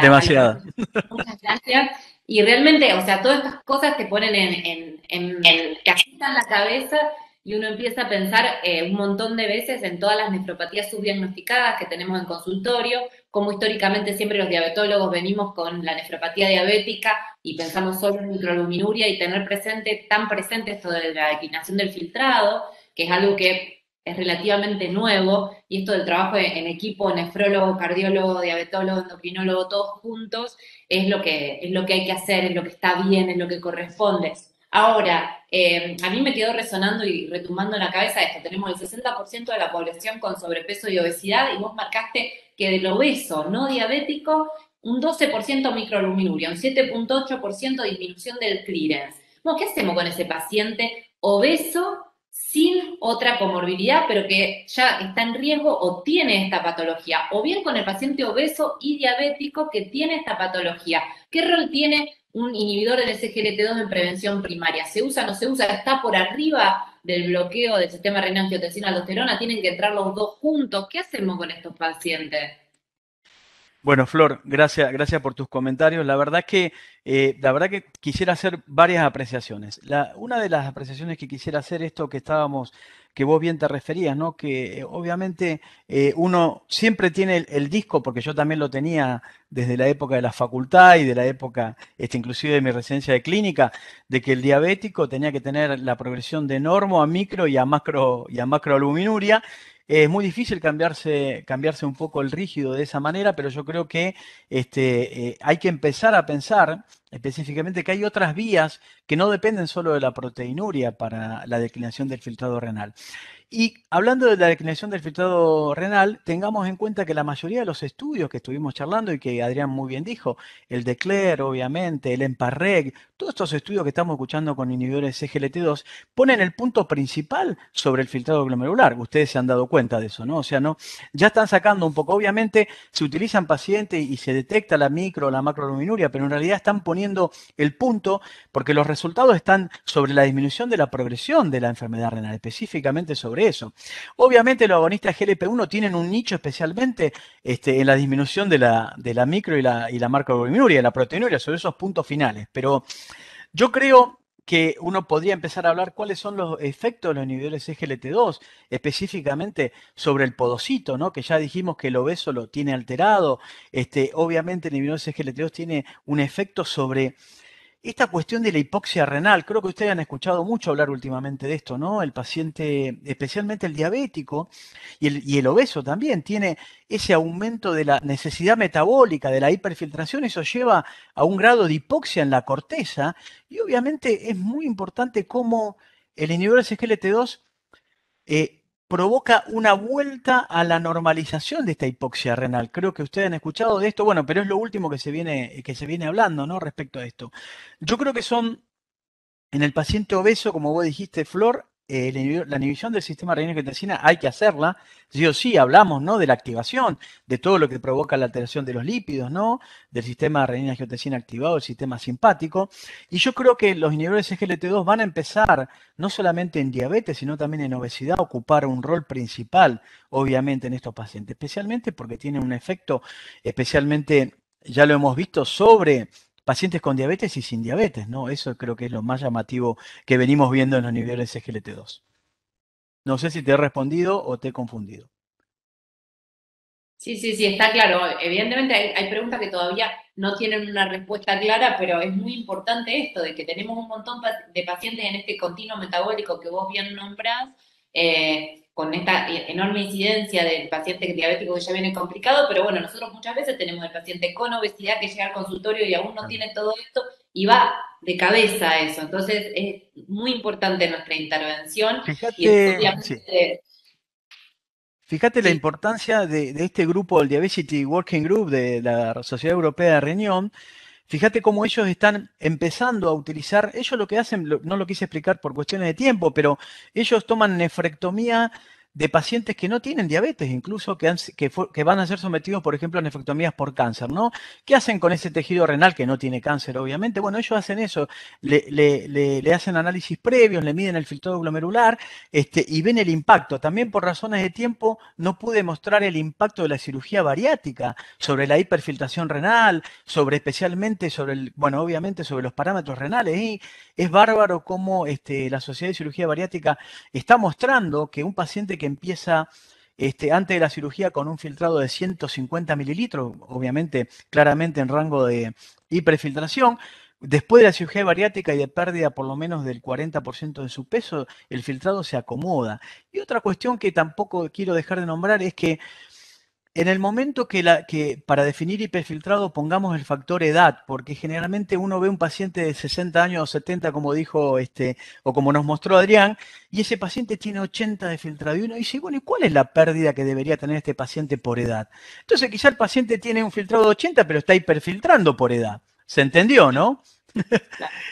Demasiado. muchas gracias. Y realmente, o sea, todas estas cosas te ponen en, en, la cabeza y uno empieza a pensar eh, un montón de veces en todas las nefropatías subdiagnosticadas que tenemos en consultorio, como históricamente siempre los diabetólogos venimos con la nefropatía diabética y pensamos solo en microluminuria y tener presente, tan presente esto de la declinación del filtrado, que es algo que es relativamente nuevo, y esto del trabajo en equipo, nefrólogo, cardiólogo, diabetólogo, endocrinólogo, todos juntos, es lo que, es lo que hay que hacer, es lo que está bien, es lo que corresponde. Ahora, eh, a mí me quedó resonando y retumbando en la cabeza esto. Tenemos el 60% de la población con sobrepeso y obesidad y vos marcaste que del obeso no diabético, un 12% microalbuminuria, un 7.8% disminución del clearance. ¿qué hacemos con ese paciente obeso sin otra comorbilidad, pero que ya está en riesgo o tiene esta patología, o bien con el paciente obeso y diabético que tiene esta patología. ¿Qué rol tiene un inhibidor del SGLT2 en prevención primaria? ¿Se usa, o no se usa? ¿Está por arriba del bloqueo del sistema renina angiotensina aldosterona, tienen que entrar los dos juntos. ¿Qué hacemos con estos pacientes? Bueno, Flor, gracias, gracias por tus comentarios. La verdad que, eh, la verdad que quisiera hacer varias apreciaciones. La, una de las apreciaciones que quisiera hacer esto que estábamos, que vos bien te referías, ¿no? Que eh, obviamente eh, uno siempre tiene el, disco, porque yo también lo tenía desde la época de la facultad y de la época, este, inclusive de mi residencia de clínica, de que el diabético tenía que tener la progresión de normo a micro y a macro y a macroalbuminuria es muy difícil cambiarse, cambiarse un poco el rígido de esa manera, pero yo creo que este, eh, hay que empezar a pensar específicamente que hay otras vías que no dependen solo de la proteinuria para la declinación del filtrado renal. Y hablando de la declinación del filtrado renal, tengamos en cuenta que la mayoría de los estudios que estuvimos charlando y que Adrián muy bien dijo, el DECLER, obviamente, el EMPARREG, todos estos estudios que estamos escuchando con inhibidores CGLT2, ponen el punto principal sobre el filtrado glomerular. Ustedes se han dado cuenta de eso, ¿no? O sea, no, ya están sacando un poco. Obviamente, se utilizan pacientes y se detecta la micro o la macroluminuria, pero en realidad están poniendo el punto porque los resultados están sobre la disminución de la progresión de la enfermedad renal, específicamente sobre eso. Obviamente los agonistas GLP-1 tienen un nicho especialmente este, en la disminución de la, de la micro y la, y la la proteinuria, sobre esos puntos finales. Pero yo creo que uno podría empezar a hablar cuáles son los efectos de los inhibidores SGLT2, específicamente sobre el podocito, ¿no? Que ya dijimos que el obeso lo tiene alterado. Este, obviamente el inhibidor SGLT2 tiene un efecto sobre esta cuestión de la hipoxia renal, creo que ustedes han escuchado mucho hablar últimamente de esto, ¿no? El paciente, especialmente el diabético y el, obeso también, tiene ese aumento de la necesidad metabólica, de la hiperfiltración, eso lleva a un grado de hipoxia en la corteza y obviamente es muy importante cómo el inhibidor SGLT2 provoca una vuelta a la normalización de esta hipoxia renal. Creo que ustedes han escuchado de esto, bueno, pero es lo último que se viene, eh, que se viene hablando, ¿no? Respecto a esto. Yo creo que son, en el paciente obeso, como vos dijiste, Flor, eh, la inhibición del sistema renina angiotensina hay que hacerla, sí o sí, hablamos ¿no? de la activación, de todo lo que provoca la alteración de los lípidos, ¿no? del sistema renina angiotensina activado, el sistema simpático. Y yo creo que los inhibidores SGLT2 van a empezar, no solamente en diabetes, sino también en obesidad, a ocupar un rol principal, obviamente, en estos pacientes, especialmente porque tiene un efecto, especialmente, ya lo hemos visto, sobre pacientes con diabetes y sin diabetes, ¿no? Eso creo que es lo más llamativo que venimos viendo en los niveles SGLT2. No sé si te he respondido o te he confundido. Sí, sí, sí, está claro. Evidentemente hay, preguntas que todavía no tienen una respuesta clara, pero es muy importante esto de que tenemos un montón de pacientes en este continuo metabólico que vos bien nombras. Eh, con esta enorme incidencia del paciente diabético que ya viene complicado, pero bueno, nosotros muchas veces tenemos el paciente con obesidad que llega al consultorio y aún no tiene todo esto y va de cabeza eso. Entonces es muy importante nuestra intervención. Fíjate, Fíjate la importancia de, este grupo, el Diabetes Working Group de la Sociedad Europea de Reunión, Fíjate cómo ellos están empezando a utilizar, ellos lo que hacen, no lo quise explicar por cuestiones de tiempo, pero ellos toman nefrectomía de pacientes que no tienen diabetes, incluso que, van a ser sometidos, por ejemplo, a nefrectomías por cáncer, ¿no? ¿Qué hacen con ese tejido renal que no tiene cáncer, obviamente? Bueno, ellos hacen eso, le, hacen análisis previos, le miden el filtro glomerular este, y ven el impacto. También por razones de tiempo no pude mostrar el impacto de la cirugía bariátrica sobre la hiperfiltración renal, sobre especialmente sobre el, bueno, obviamente sobre los parámetros renales. Y es bárbaro cómo este, la Sociedad de Cirugía Bariática está mostrando que un paciente que empieza este, antes de la cirugía con un filtrado de 150 mililitros, obviamente claramente en rango de hiperfiltración. Después de la cirugía bariátrica y de pérdida por lo menos del 40% de su peso, el filtrado se acomoda. Y otra cuestión que tampoco quiero dejar de nombrar es que en el momento que, para definir hiperfiltrado pongamos el factor edad, porque generalmente uno ve un paciente de 60 años o 70, como dijo este, o como nos mostró Adrián, y ese paciente tiene 80 de filtrado. Y uno dice, bueno, ¿y cuál es la pérdida que debería tener este paciente por edad? Entonces, quizá el paciente tiene un filtrado de 80, pero está hiperfiltrando por edad. ¿Se entendió, no? <laughs>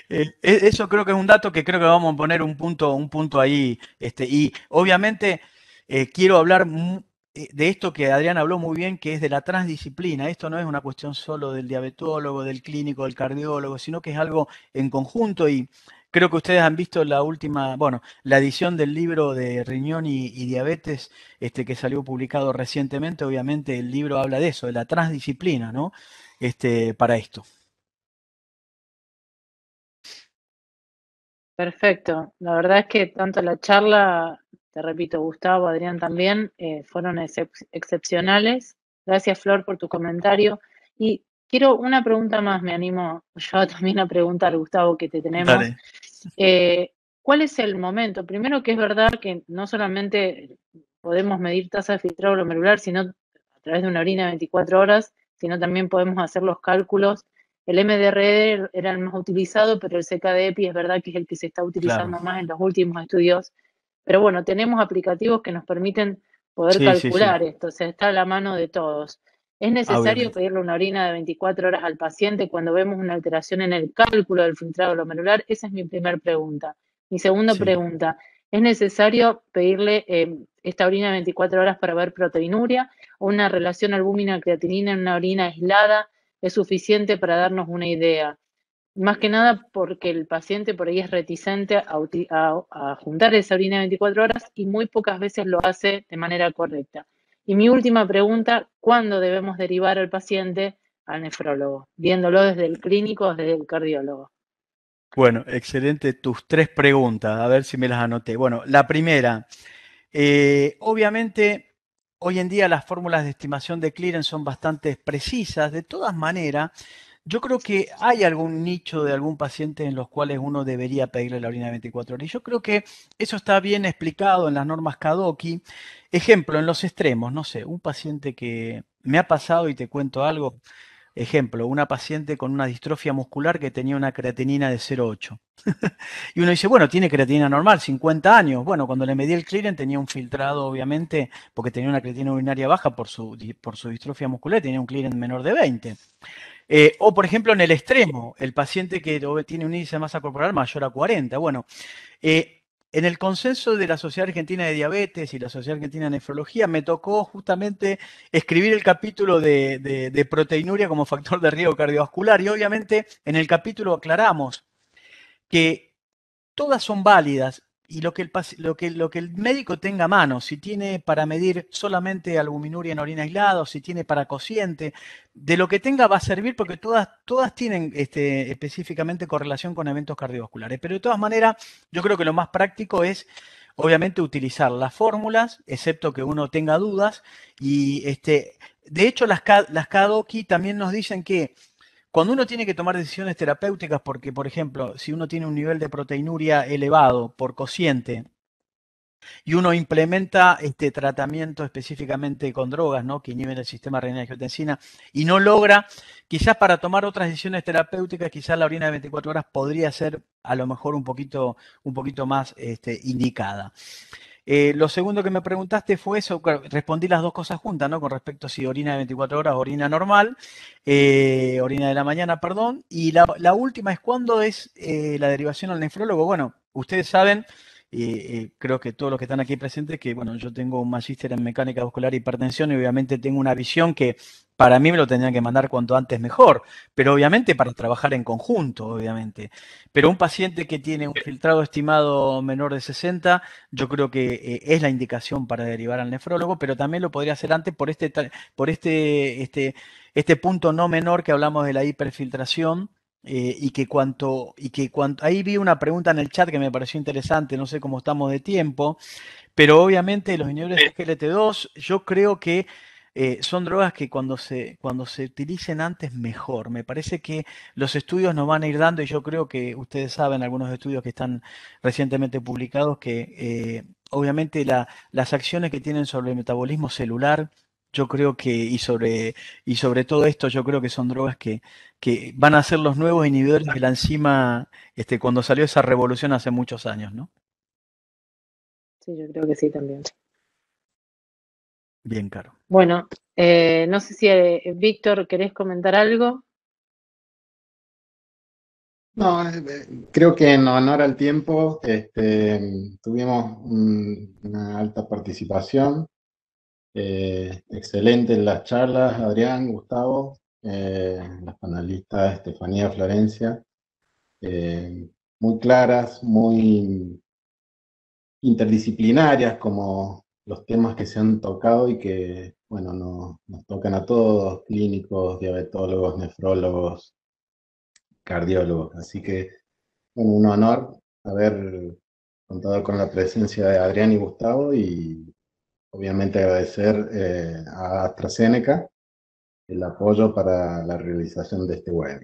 Eh, e, eso creo que es un dato que creo que vamos a poner un punto, un punto ahí. Este, y obviamente eh, quiero hablar eh, de esto que Adrián habló muy bien, que es de la transdisciplina. Esto no es una cuestión solo del diabetólogo, del clínico, del cardiólogo, sino que es algo en conjunto y creo que ustedes han visto la última, bueno, la edición del libro de riñón y, diabetes este, que salió publicado recientemente. Obviamente el libro habla de eso, de la transdisciplina, ¿no? Este, para esto. Perfecto. La verdad es que tanto la charla te repito, Gustavo, Adrián también, eh, fueron excepcionales. Gracias, Flor, por tu comentario. Y quiero una pregunta más, me animo yo <laughs> también a preguntar, Gustavo, que te tenemos. Eh, ¿Cuál es el momento? Primero que es verdad que no solamente podemos medir tasa de filtrado glomerular, sino a través de una orina de 24 horas, sino también podemos hacer los cálculos. El MDRD e era el más utilizado, pero el CKDEPI es verdad que es el que se está utilizando más en los últimos estudios pero bueno, tenemos aplicativos que nos permiten poder calcular esto, o sea, está a la mano de todos. Es necesario pedirle una orina de 24 horas al paciente cuando vemos una alteración en el cálculo del filtrado glomerular. Esa es mi primera pregunta. Mi segunda pregunta, ¿es necesario pedirle eh, esta orina de 24 horas para ver proteinuria o una relación albúmina-creatinina en una orina aislada? ¿Es suficiente para darnos una idea? Más que nada porque el paciente por ahí es reticente a, juntar esa orina 24 horas y muy pocas veces lo hace de manera correcta. Y mi última pregunta, ¿cuándo debemos derivar al paciente al nefrólogo? Viéndolo desde el clínico o desde el cardiólogo. Bueno, excelente tus tres preguntas, a ver si me las anoté. Bueno, la primera, eh, obviamente hoy en día las fórmulas de estimación de clearance son bastante precisas, de todas maneras, yo creo que hay algún nicho de algún paciente en los cuales uno debería pedirle la orina de 24 horas. Y yo creo que eso está bien explicado en las normas Kadoki. Ejemplo, en los extremos, no sé, un paciente que me ha pasado y te cuento algo. Ejemplo, una paciente con una distrofia muscular que tenía una creatinina de 0,8. <laughs> y uno dice, bueno, tiene creatinina normal, 50 años. Bueno, cuando le medí el clearing tenía un filtrado, obviamente, porque tenía una creatinina urinaria baja por su, por su distrofia muscular, tenía un clearing menor de 20. Eh, o, por ejemplo, en el extremo, el paciente que tiene un índice de masa corporal mayor a 40. Bueno, eh, en el consenso de la Sociedad Argentina de Diabetes y la Sociedad Argentina de Nefrología me tocó justamente escribir el capítulo de, de proteinuria como factor de riesgo cardiovascular y obviamente en el capítulo aclaramos que todas son válidas y lo que, el, lo, que, lo que el médico tenga a mano, si tiene para medir solamente albuminuria en orina aislada, si tiene para cociente, de lo que tenga va a servir porque todas, todas tienen este, específicamente correlación con eventos cardiovasculares. Pero de todas maneras, yo creo que lo más práctico es obviamente utilizar las fórmulas, excepto que uno tenga dudas. Y este, de hecho, las, las también nos dicen que cuando uno tiene que tomar decisiones terapéuticas, porque, por ejemplo, si uno tiene un nivel de proteinuria elevado por cociente y uno implementa este tratamiento específicamente con drogas, ¿no? Que inhiben el sistema renal de angiotensina y no logra, quizás para tomar otras decisiones terapéuticas, quizás la orina de 24 horas podría ser a lo mejor un poquito, un poquito más este, indicada. Eh, lo segundo que me preguntaste fue eso, respondí las dos cosas juntas, ¿no? Con respecto a si orina de 24 horas, orina normal, eh, orina de la mañana, perdón. Y la, última es cuándo es eh, la derivación al nefrólogo. Bueno, ustedes saben, y creo que todos los que están aquí presentes, que bueno, yo tengo un magíster en mecánica vascular y hipertensión y obviamente tengo una visión que para mí me lo tendrían que mandar cuanto antes mejor, pero obviamente para trabajar en conjunto, obviamente. Pero un paciente que tiene un filtrado estimado menor de 60, yo creo que eh, es la indicación para derivar al nefrólogo, pero también lo podría hacer antes por este, por este, este, este punto no menor que hablamos de la hiperfiltración eh, y que cuanto, y que cuanto, ahí vi una pregunta en el chat que me pareció interesante, no sé cómo estamos de tiempo, pero obviamente los inhibidores de GLT2, yo creo que eh, son drogas que cuando se, cuando se utilicen antes mejor. Me parece que los estudios nos van a ir dando y yo creo que ustedes saben algunos estudios que están recientemente publicados que eh, obviamente las acciones que tienen sobre el metabolismo celular, yo creo que, y sobre, y sobre todo esto, yo creo que son drogas que, que van a ser los nuevos inhibidores de la enzima este, cuando salió esa revolución hace muchos años, ¿no? Sí, yo creo que sí también. Bien, Caro. Bueno, eh, no sé si, eh, Víctor, ¿querés comentar algo? No, eh, creo que en honor al tiempo este, tuvimos una alta participación. Eh, excelentes las charlas, Adrián, Gustavo, eh, las panelistas Estefanía Florencia. Eh, muy claras, muy interdisciplinarias como los temas que se han tocado y que, bueno, nos tocan a todos, clínicos, diabetólogos, nefrólogos, cardiólogos. Así que, un honor haber contado con la presencia de Adrián y Gustavo y obviamente agradecer eh, a AstraZeneca el apoyo para la realización de este webinar.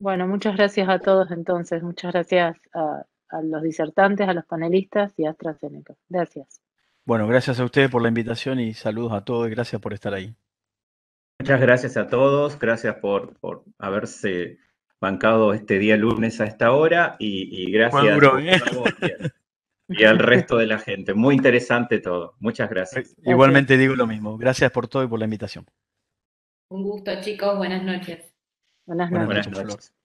Bueno, muchas gracias a todos entonces, muchas gracias a, los disertantes, a los panelistas y a AstraZeneca. Gracias. Bueno, gracias a ustedes por la invitación y saludos a todos y gracias por estar ahí. Muchas gracias a todos, gracias por, por haberse bancado este día lunes a esta hora y, gracias. ¿eh? <laughs> y al resto de la gente. Muy interesante todo. Muchas gracias. Eh, igualmente digo lo mismo. Gracias por todo y por la invitación. Un gusto, chicos. Buenas noches. Buenas noches. Buenas noches.